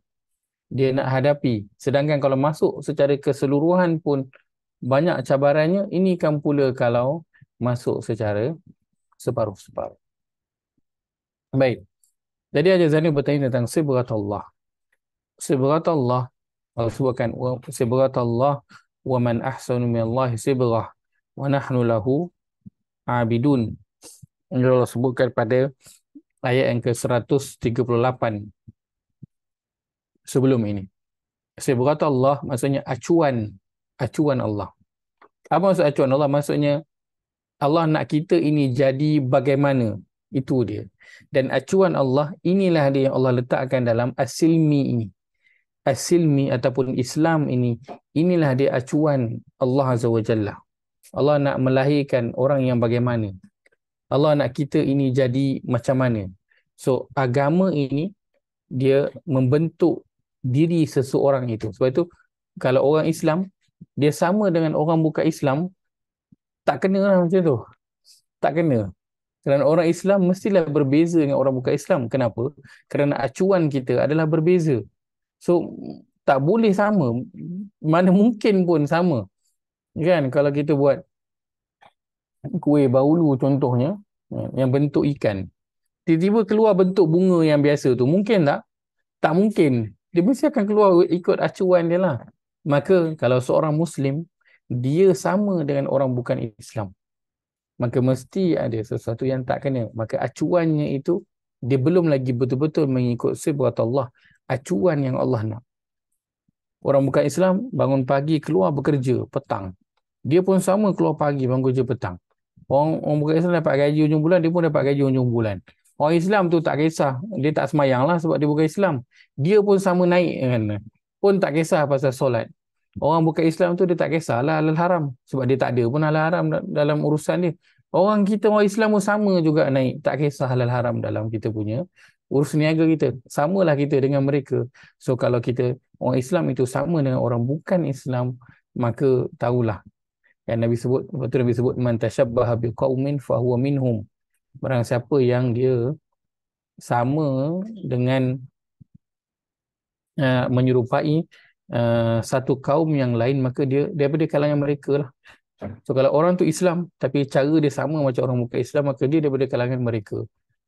dia nak hadapi. Sedangkan kalau masuk secara keseluruhan pun banyak cabarannya, ini kan pula kalau masuk secara separuh-separuh. Baik. Jadi Haji Zainal bertanya tentang sibrat Allah. Sibrat Allah, Allah sebutkan, sibrat Allah, wa man ahsanu min Allah sibrah, wa nahnu lahu abidun. Ini Allah sebutkan pada ayat yang ke-138 sebelum ini. Saya berkata Allah maksudnya acuan, acuan Allah. Apa maksud acuan Allah? Maksudnya Allah nak kita ini jadi bagaimana? Itu dia. Dan acuan Allah inilah dia yang Allah letakkan dalam asilmi ini. Asilmi ataupun Islam ini inilah dia acuan Allah Azza wa Jalla. Allah nak melahirkan orang yang bagaimana? Allah nak kita ini jadi macam mana. So agama ini dia membentuk diri seseorang itu. Sebab itu kalau orang Islam dia sama dengan orang bukan Islam tak kena lah macam tu. Tak kena. Kerana orang Islam mestilah berbeza dengan orang bukan Islam. Kenapa? Kerana acuan kita adalah berbeza. So tak boleh sama. Mana mungkin pun sama. Kan kalau kita buat kuih baulu contohnya Ha, yang bentuk ikan. Tiba-tiba keluar bentuk bunga yang biasa tu. Mungkin tak? Tak mungkin. Dia mesti akan keluar ikut acuan dia lah. Maka kalau seorang Muslim, dia sama dengan orang bukan Islam. Maka mesti ada sesuatu yang tak kena. Maka acuannya itu, dia belum lagi betul-betul mengikut sebuah Allah. Acuan yang Allah nak. Orang bukan Islam, bangun pagi keluar bekerja petang. Dia pun sama keluar pagi bangun kerja petang. Orang, orang bukan Islam dapat gaji hujung bulan, dia pun dapat gaji hujung bulan. Orang Islam tu tak kisah. Dia tak semayang lah sebab dia bukan Islam. Dia pun sama naik kan. Pun tak kisah pasal solat. Orang bukan Islam tu dia tak kisah lah halal haram. Sebab dia tak ada pun halal haram dalam urusan dia. Orang kita orang Islam pun sama juga naik. Tak kisah halal haram dalam kita punya urus niaga kita. sama lah kita dengan mereka. So kalau kita orang Islam itu sama dengan orang bukan Islam maka tahulah yang Nabi sebut lepas tu Nabi sebut man tashabbah bi qaumin fa huwa minhum barang siapa yang dia sama dengan uh, menyerupai uh, satu kaum yang lain maka dia daripada kalangan mereka lah so kalau orang tu Islam tapi cara dia sama macam orang muka Islam maka dia daripada kalangan mereka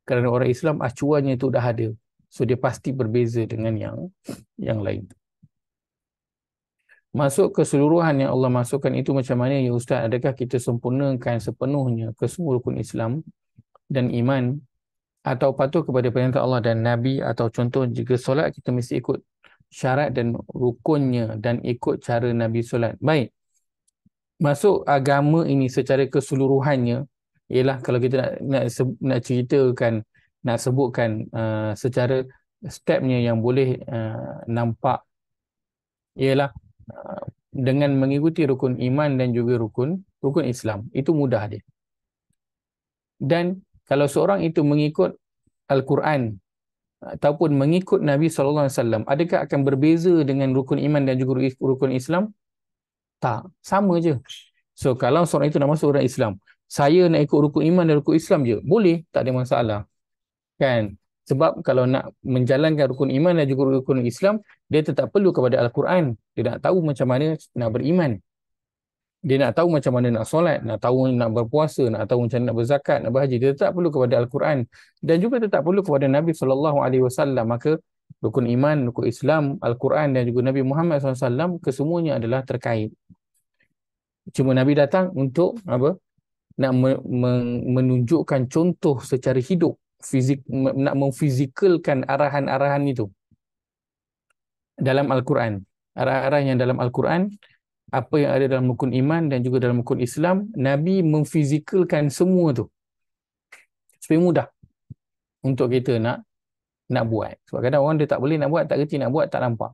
kerana orang Islam acuannya tu dah ada so dia pasti berbeza dengan yang yang lain Masuk keseluruhan yang Allah masukkan itu macam mana ya Ustaz? Adakah kita sempurnakan sepenuhnya keseluruhan Islam dan iman atau patuh kepada perintah Allah dan Nabi atau contoh jika solat kita mesti ikut syarat dan rukunnya dan ikut cara Nabi solat. Baik. Masuk agama ini secara keseluruhannya ialah kalau kita nak nak, nak ceritakan nak sebutkan uh, secara stepnya yang boleh uh, nampak ialah Ah, dengan mengikuti rukun iman dan juga rukun rukun Islam. Itu mudah dia. Dan kalau seorang itu mengikut Al-Quran ah, ataupun mengikut Nabi sallallahu alaihi adakah akan berbeza dengan rukun iman dan juga rukun Islam? Tak, sama je. So kalau seorang itu nak masuk orang Islam, saya nak ikut rukun iman dan rukun Islam je. Boleh, tak ada masalah. Kan? Sebab kalau nak menjalankan rukun iman dan juga rukun Islam, dia tetap perlu kepada Al-Quran. Dia nak tahu macam mana nak beriman. Dia nak tahu macam mana nak solat, nak tahu nak berpuasa, nak tahu macam mana nak berzakat, nak berhaji. Dia tetap perlu kepada Al-Quran. Dan juga tetap perlu kepada Nabi SAW. Maka rukun iman, rukun Islam, Al-Quran dan juga Nabi Muhammad SAW, kesemuanya adalah terkait. Cuma Nabi datang untuk apa? nak menunjukkan contoh secara hidup fizik nak memfizikalkan arahan-arahan itu dalam Al-Quran. Arah-arah yang dalam Al-Quran, apa yang ada dalam rukun iman dan juga dalam rukun Islam, Nabi memfizikalkan semua tu. Supaya mudah untuk kita nak nak buat. Sebab kadang orang dia tak boleh nak buat, tak reti nak buat, tak nampak.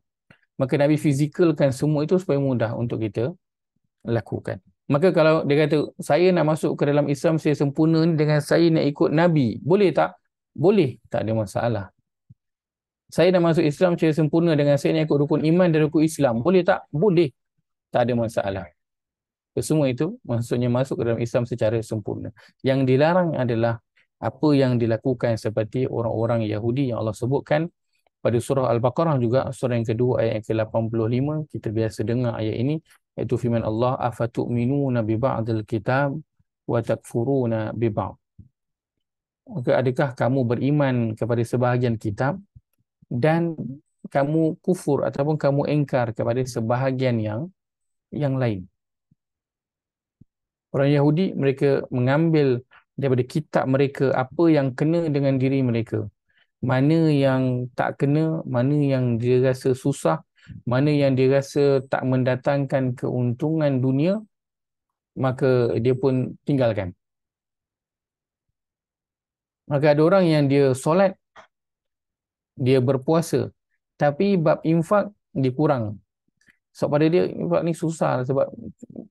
Maka Nabi fizikalkan semua itu supaya mudah untuk kita lakukan. Maka kalau dia kata, saya nak masuk ke dalam Islam saya sempurna ni dengan saya nak ikut Nabi. Boleh tak? Boleh. Tak ada masalah. Saya nak masuk Islam saya sempurna dengan saya nak ikut rukun iman dan rukun Islam. Boleh tak? Boleh. Tak ada masalah. Semua itu maksudnya masuk ke dalam Islam secara sempurna. Yang dilarang adalah apa yang dilakukan seperti orang-orang Yahudi yang Allah sebutkan pada surah Al-Baqarah juga, surah yang kedua ayat yang ke-85, kita biasa dengar ayat ini, yaitu firman Allah afatu'minuna bi ba'dil kitab wa takfuruna bi ba'd maka adakah kamu beriman kepada sebahagian kitab dan kamu kufur ataupun kamu engkar kepada sebahagian yang yang lain orang Yahudi mereka mengambil daripada kitab mereka apa yang kena dengan diri mereka mana yang tak kena mana yang dia rasa susah mana yang dia rasa tak mendatangkan keuntungan dunia maka dia pun tinggalkan maka ada orang yang dia solat dia berpuasa tapi bab infak dia kurang So pada dia infak ni susah lah sebab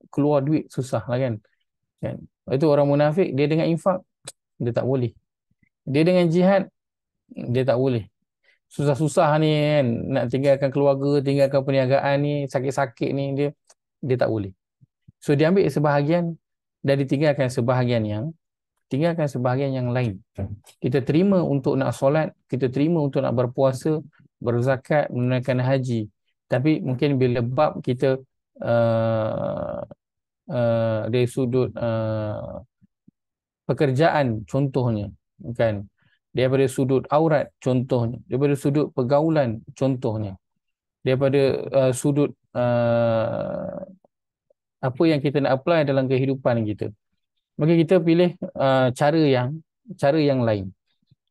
keluar duit susah lah kan kan itu orang munafik dia dengan infak dia tak boleh dia dengan jihad dia tak boleh susah-susah ni kan nak tinggalkan keluarga tinggalkan perniagaan ni sakit-sakit ni dia dia tak boleh so dia ambil sebahagian dan ditinggalkan sebahagian yang tinggalkan sebahagian yang lain kita terima untuk nak solat kita terima untuk nak berpuasa berzakat menunaikan haji tapi mungkin bila bab kita uh, uh, dari sudut uh, pekerjaan contohnya kan daripada sudut aurat contohnya daripada sudut pergaulan contohnya daripada uh, sudut uh, apa yang kita nak apply dalam kehidupan kita maka kita pilih uh, cara yang cara yang lain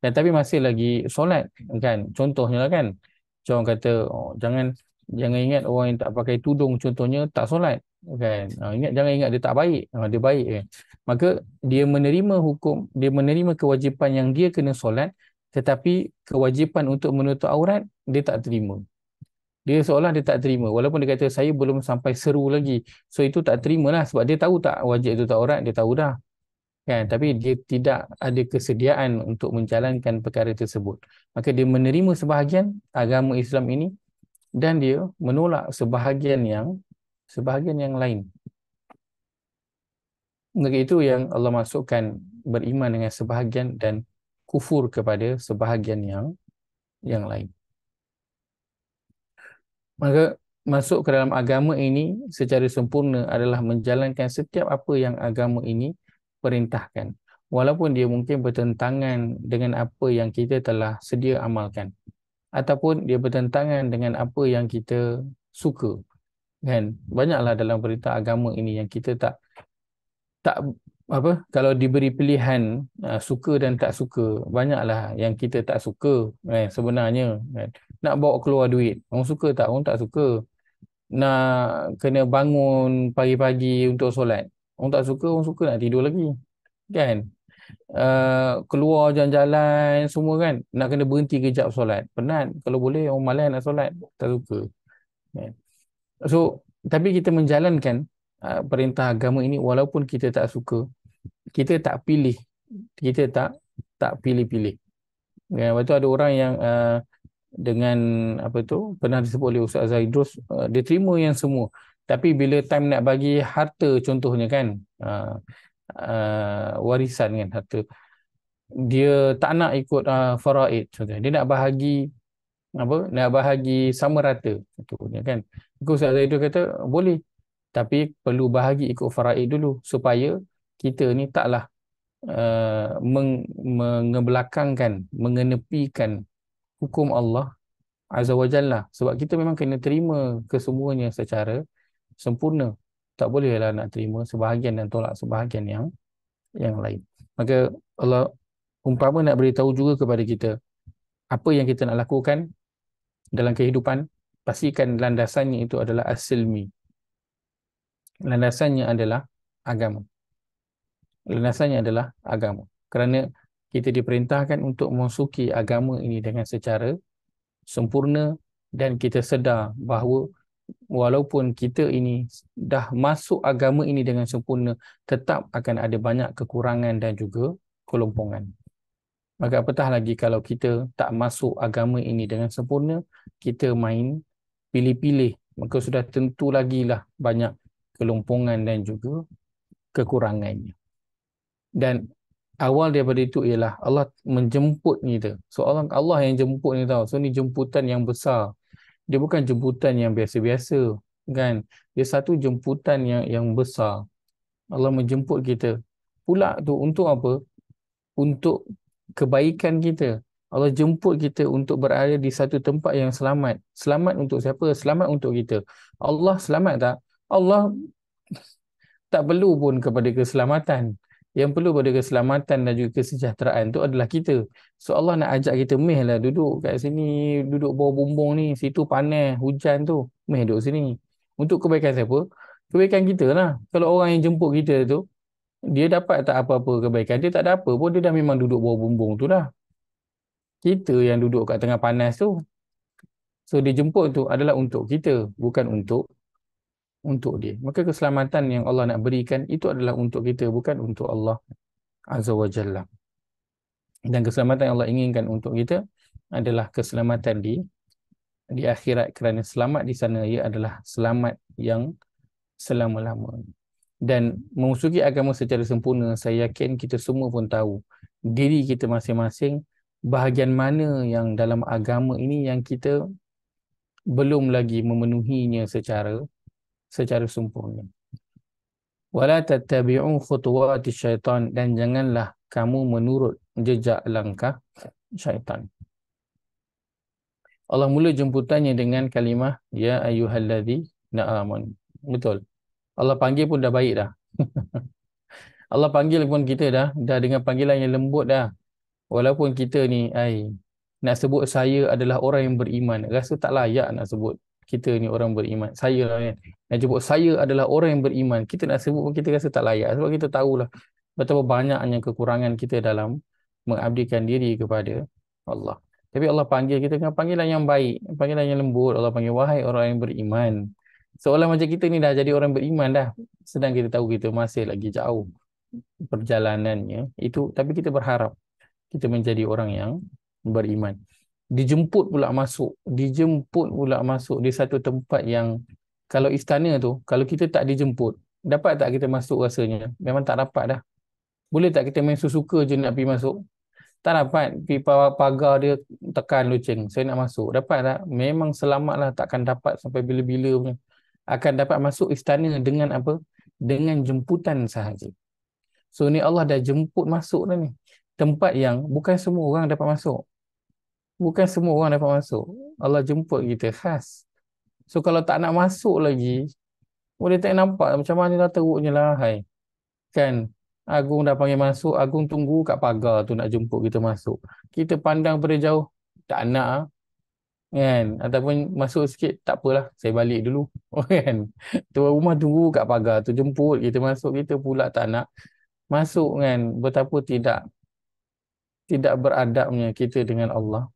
dan tapi masih lagi solat kan contohnya lah kan macam orang kata oh, jangan jangan ingat orang yang tak pakai tudung contohnya tak solat kan uh, ingat jangan ingat dia tak baik uh, dia baik kan maka dia menerima hukum dia menerima kewajipan yang dia kena solat tetapi kewajipan untuk menutup aurat dia tak terima dia seolah dia tak terima walaupun dia kata saya belum sampai seru lagi so itu tak terima lah sebab dia tahu tak wajib itu tak aurat dia tahu dah kan tapi dia tidak ada kesediaan untuk menjalankan perkara tersebut maka dia menerima sebahagian agama Islam ini dan dia menolak sebahagian yang sebahagian yang lain. Maka itu yang Allah masukkan beriman dengan sebahagian dan kufur kepada sebahagian yang yang lain. Maka masuk ke dalam agama ini secara sempurna adalah menjalankan setiap apa yang agama ini perintahkan. Walaupun dia mungkin bertentangan dengan apa yang kita telah sedia amalkan. Ataupun dia bertentangan dengan apa yang kita suka kan banyaklah dalam berita agama ini yang kita tak tak apa kalau diberi pilihan uh, suka dan tak suka banyaklah yang kita tak suka kan sebenarnya kan nak bawa keluar duit orang suka tak orang tak suka nak kena bangun pagi-pagi untuk solat orang tak suka orang suka nak tidur lagi kan Uh, keluar jalan-jalan semua kan nak kena berhenti kejap solat penat kalau boleh orang malas nak solat tak suka kan? So, tapi kita menjalankan uh, perintah agama ini walaupun kita tak suka, kita tak pilih, kita tak tak pilih-pilih. Ya, lepas tu ada orang yang uh, dengan apa tu pernah disebut oleh Ustaz Zaidrus uh, dia terima yang semua. Tapi bila time nak bagi harta contohnya kan, uh, uh, warisan kan harta dia tak nak ikut uh, faraid contohnya. Dia nak bahagi apa nak bahagi sama rata contohnya kan maka ustaz Zaidul kata boleh tapi perlu bahagi ikut faraid dulu supaya kita ni taklah uh, mengebelakangkan mengenepikan hukum Allah azza wajalla sebab kita memang kena terima kesemuanya secara sempurna tak bolehlah nak terima sebahagian dan tolak sebahagian yang yang lain maka Allah umpama nak beritahu juga kepada kita apa yang kita nak lakukan dalam kehidupan pastikan landasannya itu adalah asilmi landasannya adalah agama landasannya adalah agama kerana kita diperintahkan untuk memasuki agama ini dengan secara sempurna dan kita sedar bahawa walaupun kita ini dah masuk agama ini dengan sempurna tetap akan ada banyak kekurangan dan juga kelompongan Maka apatah lagi kalau kita tak masuk agama ini dengan sempurna, kita main pilih-pilih. Maka sudah tentu lagi lah banyak kelompongan dan juga kekurangannya. Dan awal daripada itu ialah Allah menjemput kita. So Allah, Allah yang jemput ni tau. So ni jemputan yang besar. Dia bukan jemputan yang biasa-biasa. Kan? Dia satu jemputan yang yang besar. Allah menjemput kita. Pula tu untuk apa? Untuk kebaikan kita. Allah jemput kita untuk berada di satu tempat yang selamat. Selamat untuk siapa? Selamat untuk kita. Allah selamat tak? Allah tak perlu pun kepada keselamatan. Yang perlu kepada keselamatan dan juga kesejahteraan tu adalah kita. So Allah nak ajak kita meh lah duduk kat sini, duduk bawah bumbung ni, situ panas, hujan tu. Meh duduk sini. Untuk kebaikan siapa? Kebaikan kita lah. Kalau orang yang jemput kita tu, dia dapat tak apa-apa kebaikan dia tak ada apa pun dia dah memang duduk bawah bumbung tu dah kita yang duduk kat tengah panas tu so dia jemput tu adalah untuk kita bukan untuk untuk dia maka keselamatan yang Allah nak berikan itu adalah untuk kita bukan untuk Allah azza wajalla. dan keselamatan yang Allah inginkan untuk kita adalah keselamatan di di akhirat kerana selamat di sana ia adalah selamat yang selama-lamanya dan memusuhi agama secara sempurna saya yakin kita semua pun tahu diri kita masing-masing bahagian mana yang dalam agama ini yang kita belum lagi memenuhinya secara secara sempurna wala tattabi'u khutuwati syaitan dan janganlah kamu menurut jejak langkah syaitan Allah mula jemputannya dengan kalimah ya ayyuhallazi na'amun betul Allah panggil pun dah baik dah. [LAUGHS] Allah panggil pun kita dah, dah dengan panggilan yang lembut dah. Walaupun kita ni, ay, nak sebut saya adalah orang yang beriman. Rasa tak layak nak sebut kita ni orang beriman. Saya lah kan. Nak sebut saya adalah orang yang beriman. Kita nak sebut pun kita rasa tak layak. Sebab kita tahulah betapa banyaknya kekurangan kita dalam mengabdikan diri kepada Allah. Tapi Allah panggil kita dengan panggilan yang baik. Panggilan yang lembut. Allah panggil, wahai orang yang beriman seolah macam kita ni dah jadi orang beriman dah sedang kita tahu kita masih lagi jauh perjalanannya itu tapi kita berharap kita menjadi orang yang beriman dijemput pula masuk dijemput pula masuk di satu tempat yang kalau istana tu kalau kita tak dijemput dapat tak kita masuk rasanya memang tak dapat dah boleh tak kita main suka je nak pergi masuk tak dapat pipa pagar dia tekan lucing saya nak masuk dapat tak memang selamatlah takkan dapat sampai bila-bila punya -bila akan dapat masuk istana dengan apa? Dengan jemputan sahaja. So ni Allah dah jemput masuk dah ni. Tempat yang bukan semua orang dapat masuk. Bukan semua orang dapat masuk. Allah jemput kita khas. So kalau tak nak masuk lagi, boleh tak nampak macam mana dah teruknya lah. Hai. Kan? Agung dah panggil masuk, Agung tunggu kat pagar tu nak jemput kita masuk. Kita pandang pada jauh, tak nak. Ah kan ataupun masuk sikit tak apalah saya balik dulu [LAUGHS] oh, kan tuan rumah tunggu kat pagar tu jemput kita masuk kita pula tak nak masuk kan betapa tidak tidak beradabnya kita dengan Allah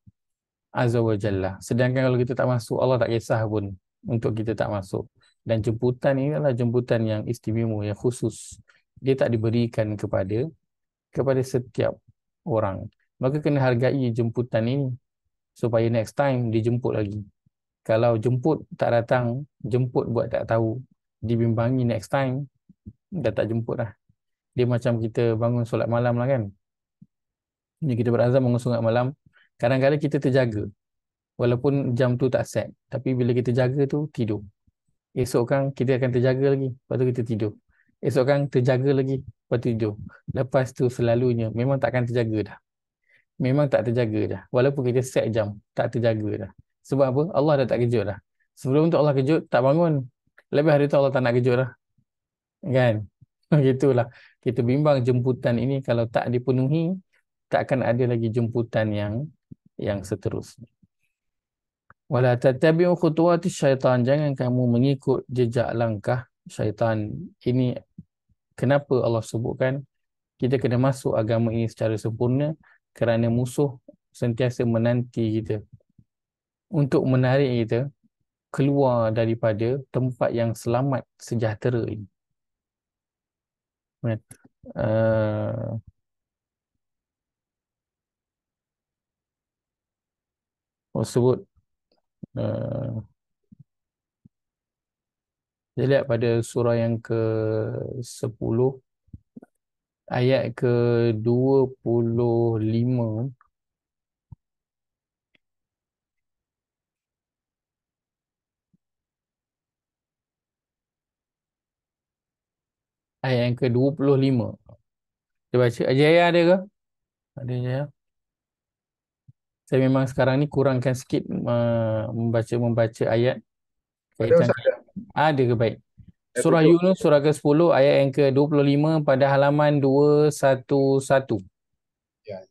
azza wajalla. sedangkan kalau kita tak masuk Allah tak kisah pun untuk kita tak masuk dan jemputan ini adalah jemputan yang istimewa yang khusus dia tak diberikan kepada kepada setiap orang maka kena hargai jemputan ini supaya next time dijemput lagi. Kalau jemput tak datang, jemput buat tak tahu, dibimbangi next time, dah tak jemput lah. Dia macam kita bangun solat malam lah kan. Ini kita berazam bangun solat malam, kadang-kadang kita terjaga. Walaupun jam tu tak set. Tapi bila kita jaga tu, tidur. Esok kan kita akan terjaga lagi, lepas tu kita tidur. Esok kan terjaga lagi, lepas tu tidur. Lepas tu selalunya, memang tak akan terjaga dah memang tak terjaga dah. Walaupun kita set jam, tak terjaga dah. Sebab apa? Allah dah tak kejut dah. Sebelum tu Allah kejut, tak bangun. Lebih hari tu Allah tak nak kejut dah. Kan? Begitulah. [LAUGHS] Oh, kita bimbang jemputan ini kalau tak dipenuhi, tak akan ada lagi jemputan yang yang seterusnya. Wala tatabi'u khutuwati syaitan. Jangan kamu mengikut jejak langkah syaitan. Ini kenapa Allah sebutkan kita kena masuk agama ini secara sempurna kerana musuh sentiasa menanti kita untuk menarik kita keluar daripada tempat yang selamat sejahtera ini. Uh, oh sebut uh, dia lihat pada surah yang ke sepuluh ayat ke 25 ayat yang ke 25 dia baca ajayah ada ke ada ya saya memang sekarang ni kurangkan skip uh, membaca membaca ayat ada ke baik Eh, surah Yunus surah ke-10 ayat yang ke-25 pada halaman 211. Ya.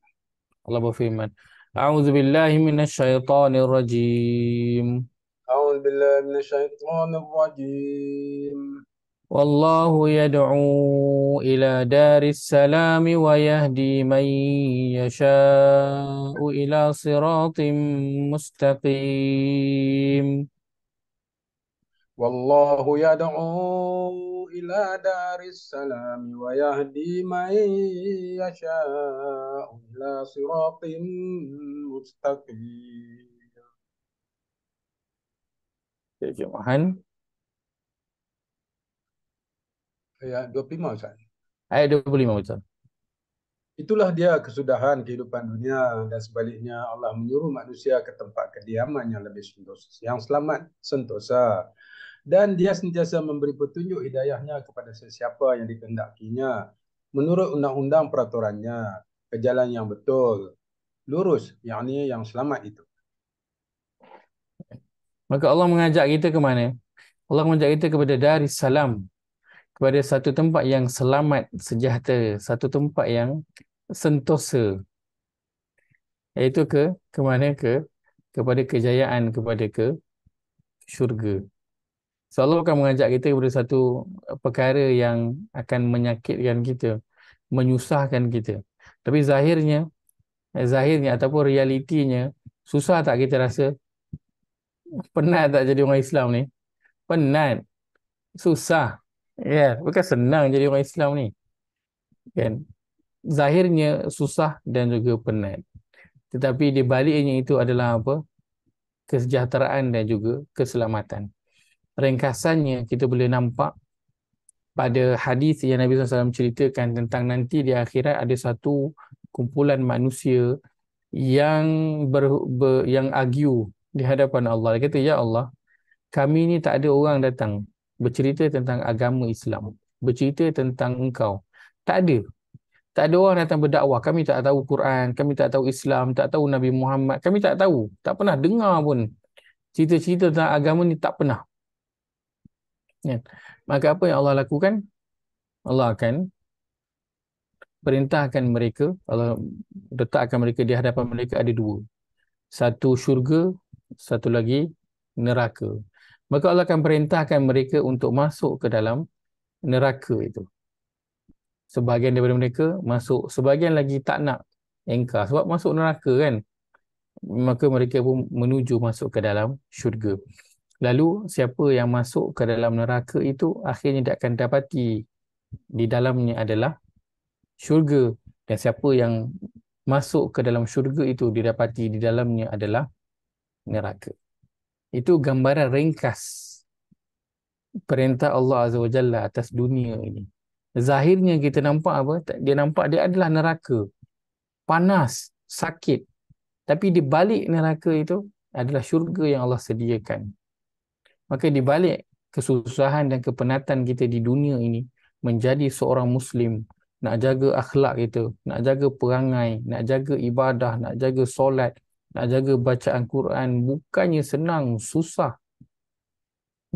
Allah berfirman. A'udzu billahi minasyaitonir rajim. A'udzu billahi minasyaitonir rajim. Wallahu yad'u ila daris salam wa yahdi man yasha'u ila siratim mustaqim. والله يدعو إلى دار السلام ويهدي من يشاء إلى صراط مستقيم. يا جماعة. يا 25 أوزان. Ayat 25 Ustaz. Itulah dia kesudahan kehidupan dunia dan sebaliknya Allah menyuruh manusia ke tempat kediaman yang lebih sentosa, yang selamat sentosa dan dia sentiasa memberi petunjuk hidayahnya kepada sesiapa yang dikendakinya menurut undang-undang peraturannya ke jalan yang betul lurus yakni yang selamat itu maka Allah mengajak kita ke mana Allah mengajak kita kepada Darussalam kepada satu tempat yang selamat sejahtera satu tempat yang sentosa iaitu ke ke mana ke kepada kejayaan kepada ke syurga Allah akan mengajak kita kepada satu eh, perkara yang akan menyakitkan kita, menyusahkan kita. Tapi zahirnya, eh, zahirnya ataupun realitinya, susah tak kita rasa? Penat tak jadi orang Islam ni? Penat. Susah. Ya, yeah. bukan senang jadi orang Islam ni. Kan? Zahirnya susah dan juga penat. Tetapi di baliknya itu adalah apa? Kesejahteraan dan juga keselamatan ringkasannya kita boleh nampak pada hadis yang Nabi SAW ceritakan tentang nanti di akhirat ada satu kumpulan manusia yang ber, ber yang agiu di hadapan Allah. Dia kata, Ya Allah, kami ni tak ada orang datang bercerita tentang agama Islam. Bercerita tentang engkau. Tak ada. Tak ada orang datang berdakwah. Kami tak tahu Quran. Kami tak tahu Islam. Tak tahu Nabi Muhammad. Kami tak tahu. Tak pernah dengar pun. Cerita-cerita tentang agama ni tak pernah. Ya. Maka apa yang Allah lakukan? Allah akan perintahkan mereka, Allah letakkan mereka di hadapan mereka ada dua. Satu syurga, satu lagi neraka. Maka Allah akan perintahkan mereka untuk masuk ke dalam neraka itu. Sebahagian daripada mereka masuk, sebahagian lagi tak nak engkar. Sebab masuk neraka kan, maka mereka pun menuju masuk ke dalam syurga. Lalu siapa yang masuk ke dalam neraka itu akhirnya dia akan dapati di dalamnya adalah syurga dan siapa yang masuk ke dalam syurga itu didapati di dalamnya adalah neraka. Itu gambaran ringkas perintah Allah Azza wa Jalla atas dunia ini. Zahirnya kita nampak apa? Dia nampak dia adalah neraka. Panas, sakit. Tapi di balik neraka itu adalah syurga yang Allah sediakan Maka di balik kesusahan dan kepenatan kita di dunia ini, menjadi seorang Muslim, nak jaga akhlak kita, nak jaga perangai, nak jaga ibadah, nak jaga solat, nak jaga bacaan Quran, bukannya senang, susah.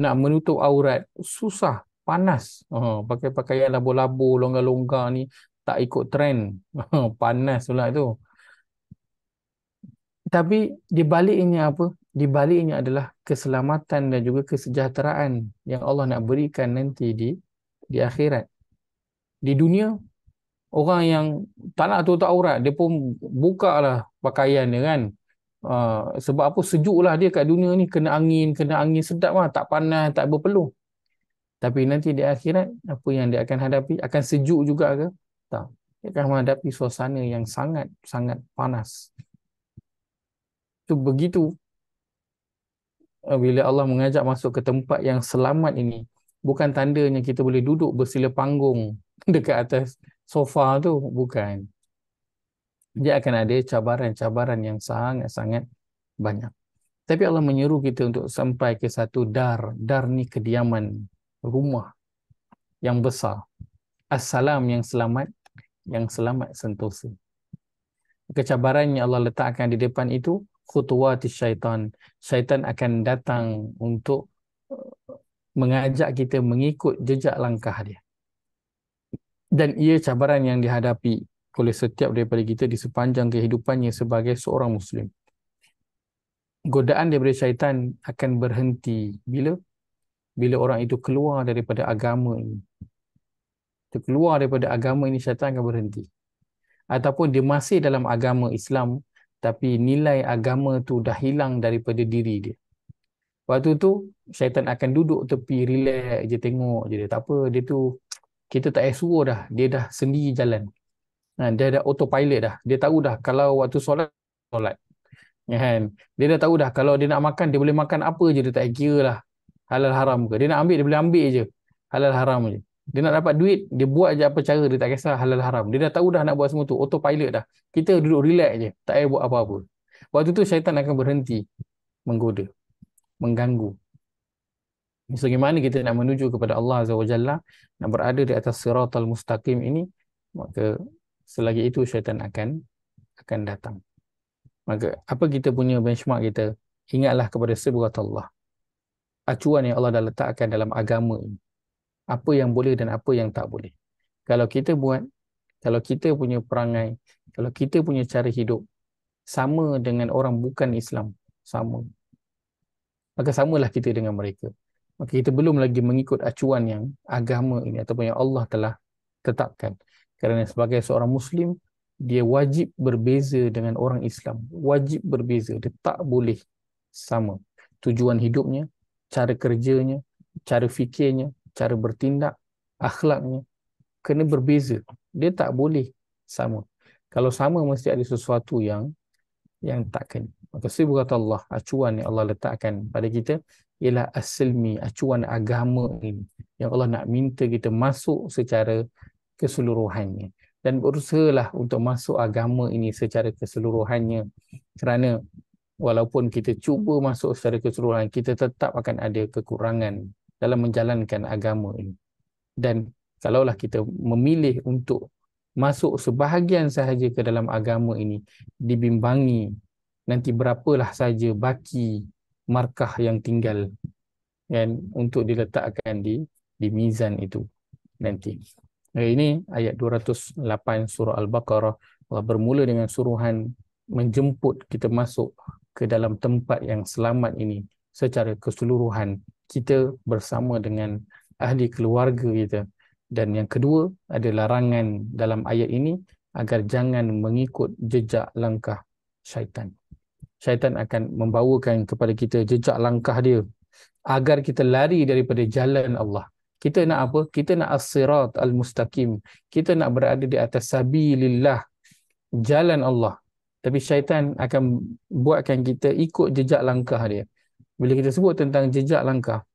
Nak menutup aurat, susah, panas. Ha, pakai pakaian labu-labu, longgar-longgar ni, tak ikut trend. Ha, panas pula tu. Tapi dibalik ini apa? di baliknya adalah keselamatan dan juga kesejahteraan yang Allah nak berikan nanti di di akhirat. Di dunia, orang yang tak nak tak aurat, dia pun buka lah pakaian dia kan. Uh, sebab apa sejuklah dia kat dunia ni kena angin kena angin sedap lah tak panas tak berpeluh tapi nanti di akhirat apa yang dia akan hadapi akan sejuk juga ke tak dia akan menghadapi suasana yang sangat sangat panas itu begitu Eh, bila Allah mengajak masuk ke tempat yang selamat ini bukan tandanya kita boleh duduk bersila panggung [LAUGHS] dekat atas sofa tu bukan dia akan ada cabaran-cabaran yang sangat-sangat banyak tapi Allah menyuruh kita untuk sampai ke satu dar dar ni kediaman rumah yang besar assalam yang selamat yang selamat sentosa kecabaran yang Allah letakkan di depan itu khutuwati syaitan. Syaitan akan datang untuk uh, mengajak kita mengikut jejak langkah dia. Dan ia cabaran yang dihadapi oleh setiap daripada kita di sepanjang kehidupannya sebagai seorang Muslim. Godaan daripada syaitan akan berhenti bila bila orang itu keluar daripada agama ini. Dia keluar daripada agama ini, syaitan akan berhenti. Ataupun dia masih dalam agama Islam, tapi nilai agama tu dah hilang daripada diri dia. Waktu tu syaitan akan duduk tepi relax je tengok je dia tak apa dia tu kita tak suruh dah dia dah sendiri jalan. Kan dia dah autopilot dah. Dia tahu dah kalau waktu solat solat. Ya kan dia dah tahu dah kalau dia nak makan dia boleh makan apa je dia tak kira lah. Halal haram ke. Dia nak ambil dia boleh ambil je. Halal haram je. Dia nak dapat duit, dia buat je apa cara, dia tak kisah halal haram. Dia dah tahu dah nak buat semua tu, autopilot dah. Kita duduk relax je, tak payah buat apa-apa. Waktu tu syaitan akan berhenti menggoda, mengganggu. So, bagaimana kita nak menuju kepada Allah Azza wa Jalla, nak berada di atas siratul mustaqim ini, maka selagi itu syaitan akan akan datang. Maka apa kita punya benchmark kita? Ingatlah kepada sebuah Allah. Acuan yang Allah dah letakkan dalam agama ini apa yang boleh dan apa yang tak boleh. Kalau kita buat, kalau kita punya perangai, kalau kita punya cara hidup, sama dengan orang bukan Islam, sama. Maka samalah kita dengan mereka. Maka kita belum lagi mengikut acuan yang agama ini ataupun yang Allah telah tetapkan. Kerana sebagai seorang Muslim, dia wajib berbeza dengan orang Islam. Wajib berbeza. Dia tak boleh sama. Tujuan hidupnya, cara kerjanya, cara fikirnya, cara bertindak, akhlaknya kena berbeza. Dia tak boleh sama. Kalau sama mesti ada sesuatu yang yang tak kena. Maka sibukat Allah, acuan yang Allah letakkan pada kita ialah aslmi, acuan agama ini yang Allah nak minta kita masuk secara keseluruhannya. Dan berusahalah untuk masuk agama ini secara keseluruhannya kerana walaupun kita cuba masuk secara keseluruhan, kita tetap akan ada kekurangan dalam menjalankan agama ini. Dan kalaulah kita memilih untuk masuk sebahagian sahaja ke dalam agama ini, dibimbangi nanti berapalah saja baki markah yang tinggal kan untuk diletakkan di di mizan itu nanti. Eh, ini ayat 208 surah Al-Baqarah Allah bermula dengan suruhan menjemput kita masuk ke dalam tempat yang selamat ini secara keseluruhan kita bersama dengan ahli keluarga kita. Dan yang kedua ada larangan dalam ayat ini agar jangan mengikut jejak langkah syaitan. Syaitan akan membawakan kepada kita jejak langkah dia agar kita lari daripada jalan Allah. Kita nak apa? Kita nak as-sirat al-mustaqim. Kita nak berada di atas sabilillah. Jalan Allah. Tapi syaitan akan buatkan kita ikut jejak langkah dia bila kita sebut tentang jejak langkah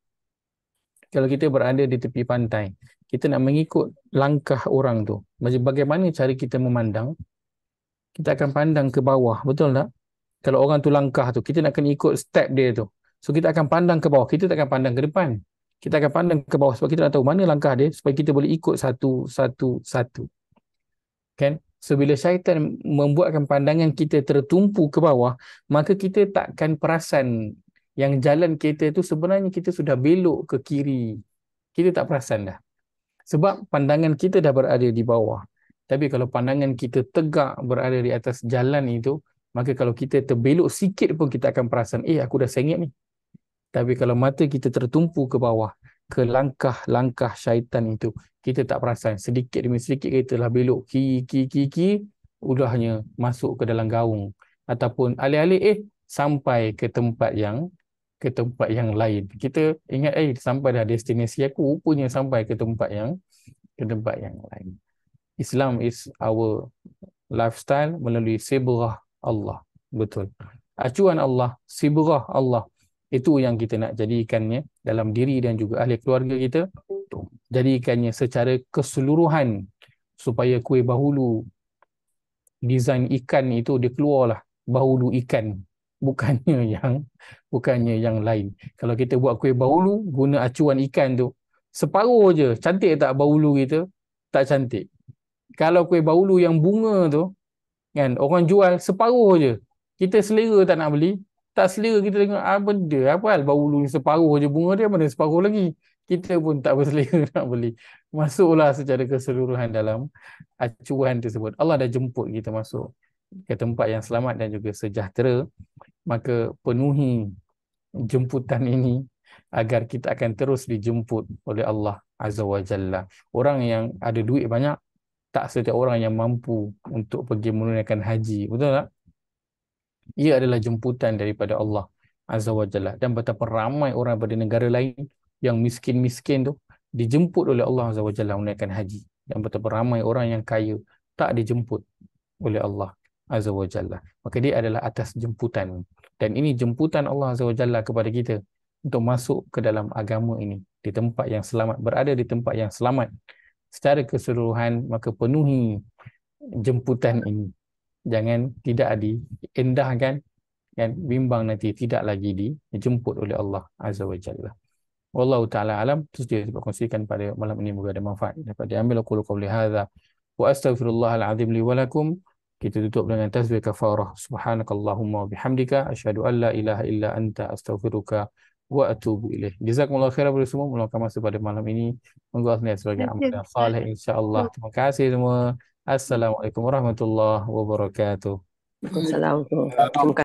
kalau kita berada di tepi pantai kita nak mengikut langkah orang tu macam bagaimana cara kita memandang kita akan pandang ke bawah betul tak kalau orang tu langkah tu kita nak kena ikut step dia tu so kita akan pandang ke bawah kita tak akan pandang ke depan kita akan pandang ke bawah sebab kita nak tahu mana langkah dia supaya kita boleh ikut satu satu satu kan So, bila syaitan membuatkan pandangan kita tertumpu ke bawah, maka kita takkan perasan yang jalan kereta tu sebenarnya kita sudah belok ke kiri. Kita tak perasan dah. Sebab pandangan kita dah berada di bawah. Tapi kalau pandangan kita tegak berada di atas jalan itu, maka kalau kita terbelok sikit pun kita akan perasan, eh aku dah sengit ni. Tapi kalau mata kita tertumpu ke bawah, ke langkah-langkah syaitan itu, kita tak perasan. Sedikit demi sedikit kita lah belok kiri, kiri, kiri, kiri, udahnya masuk ke dalam gaung. Ataupun alih-alih, eh, sampai ke tempat yang ke tempat yang lain. Kita ingat eh sampai dah destinasi aku rupanya sampai ke tempat yang ke tempat yang lain. Islam is our lifestyle melalui sibrah Allah. Betul. Acuan Allah, sibrah Allah. Itu yang kita nak jadikannya dalam diri dan juga ahli keluarga kita. Jadikannya secara keseluruhan supaya kuih bahulu desain ikan itu dia keluarlah bahulu ikan bukannya [LAUGHS] yang bukannya yang lain. Kalau kita buat kuih baulu guna acuan ikan tu separuh je cantik tak baulu kita? Tak cantik. Kalau kuih baulu yang bunga tu kan orang jual separuh je. Kita selera tak nak beli. Tak selera kita dengar ah, benda apa hal baulu ni separuh je bunga dia mana separuh lagi. Kita pun tak berselera [LAUGHS] nak beli. Masuklah secara keseluruhan dalam acuan tersebut. Allah dah jemput kita masuk ke tempat yang selamat dan juga sejahtera maka penuhi jemputan ini agar kita akan terus dijemput oleh Allah Azza wa Jalla. Orang yang ada duit banyak, tak setiap orang yang mampu untuk pergi menunaikan haji. Betul tak? Ia adalah jemputan daripada Allah Azza wa Jalla. Dan betapa ramai orang dari negara lain yang miskin-miskin tu dijemput oleh Allah Azza wa Jalla menunaikan haji. Dan betapa ramai orang yang kaya tak dijemput oleh Allah Azza wa Jalla. Maka dia adalah atas jemputan. Dan ini jemputan Allah Azza wa Jalla kepada kita untuk masuk ke dalam agama ini. Di tempat yang selamat. Berada di tempat yang selamat. Secara keseluruhan, maka penuhi jemputan ini. Jangan tidak diendahkan dan bimbang nanti tidak lagi dijemput oleh Allah Azza wa Jalla. Wallahu ta'ala alam. Terus dia berkongsikan pada malam ini. Moga ada manfaat. Dapat diambil. Aku lukau lihada. Wa astaghfirullahaladzim liwalakum. Wa astaghfirullahaladzim liwalakum kita tutup dengan tasbih kafarah subhanakallahumma bihamdika asyhadu alla ilaha illa anta astaghfiruka wa atubu ilaih jazakumullah khairan kepada semua melakukan masa pada malam ini monggo niat sebagai amal yang saleh insyaallah terima kasih semua assalamualaikum warahmatullahi wabarakatuh assalamualaikum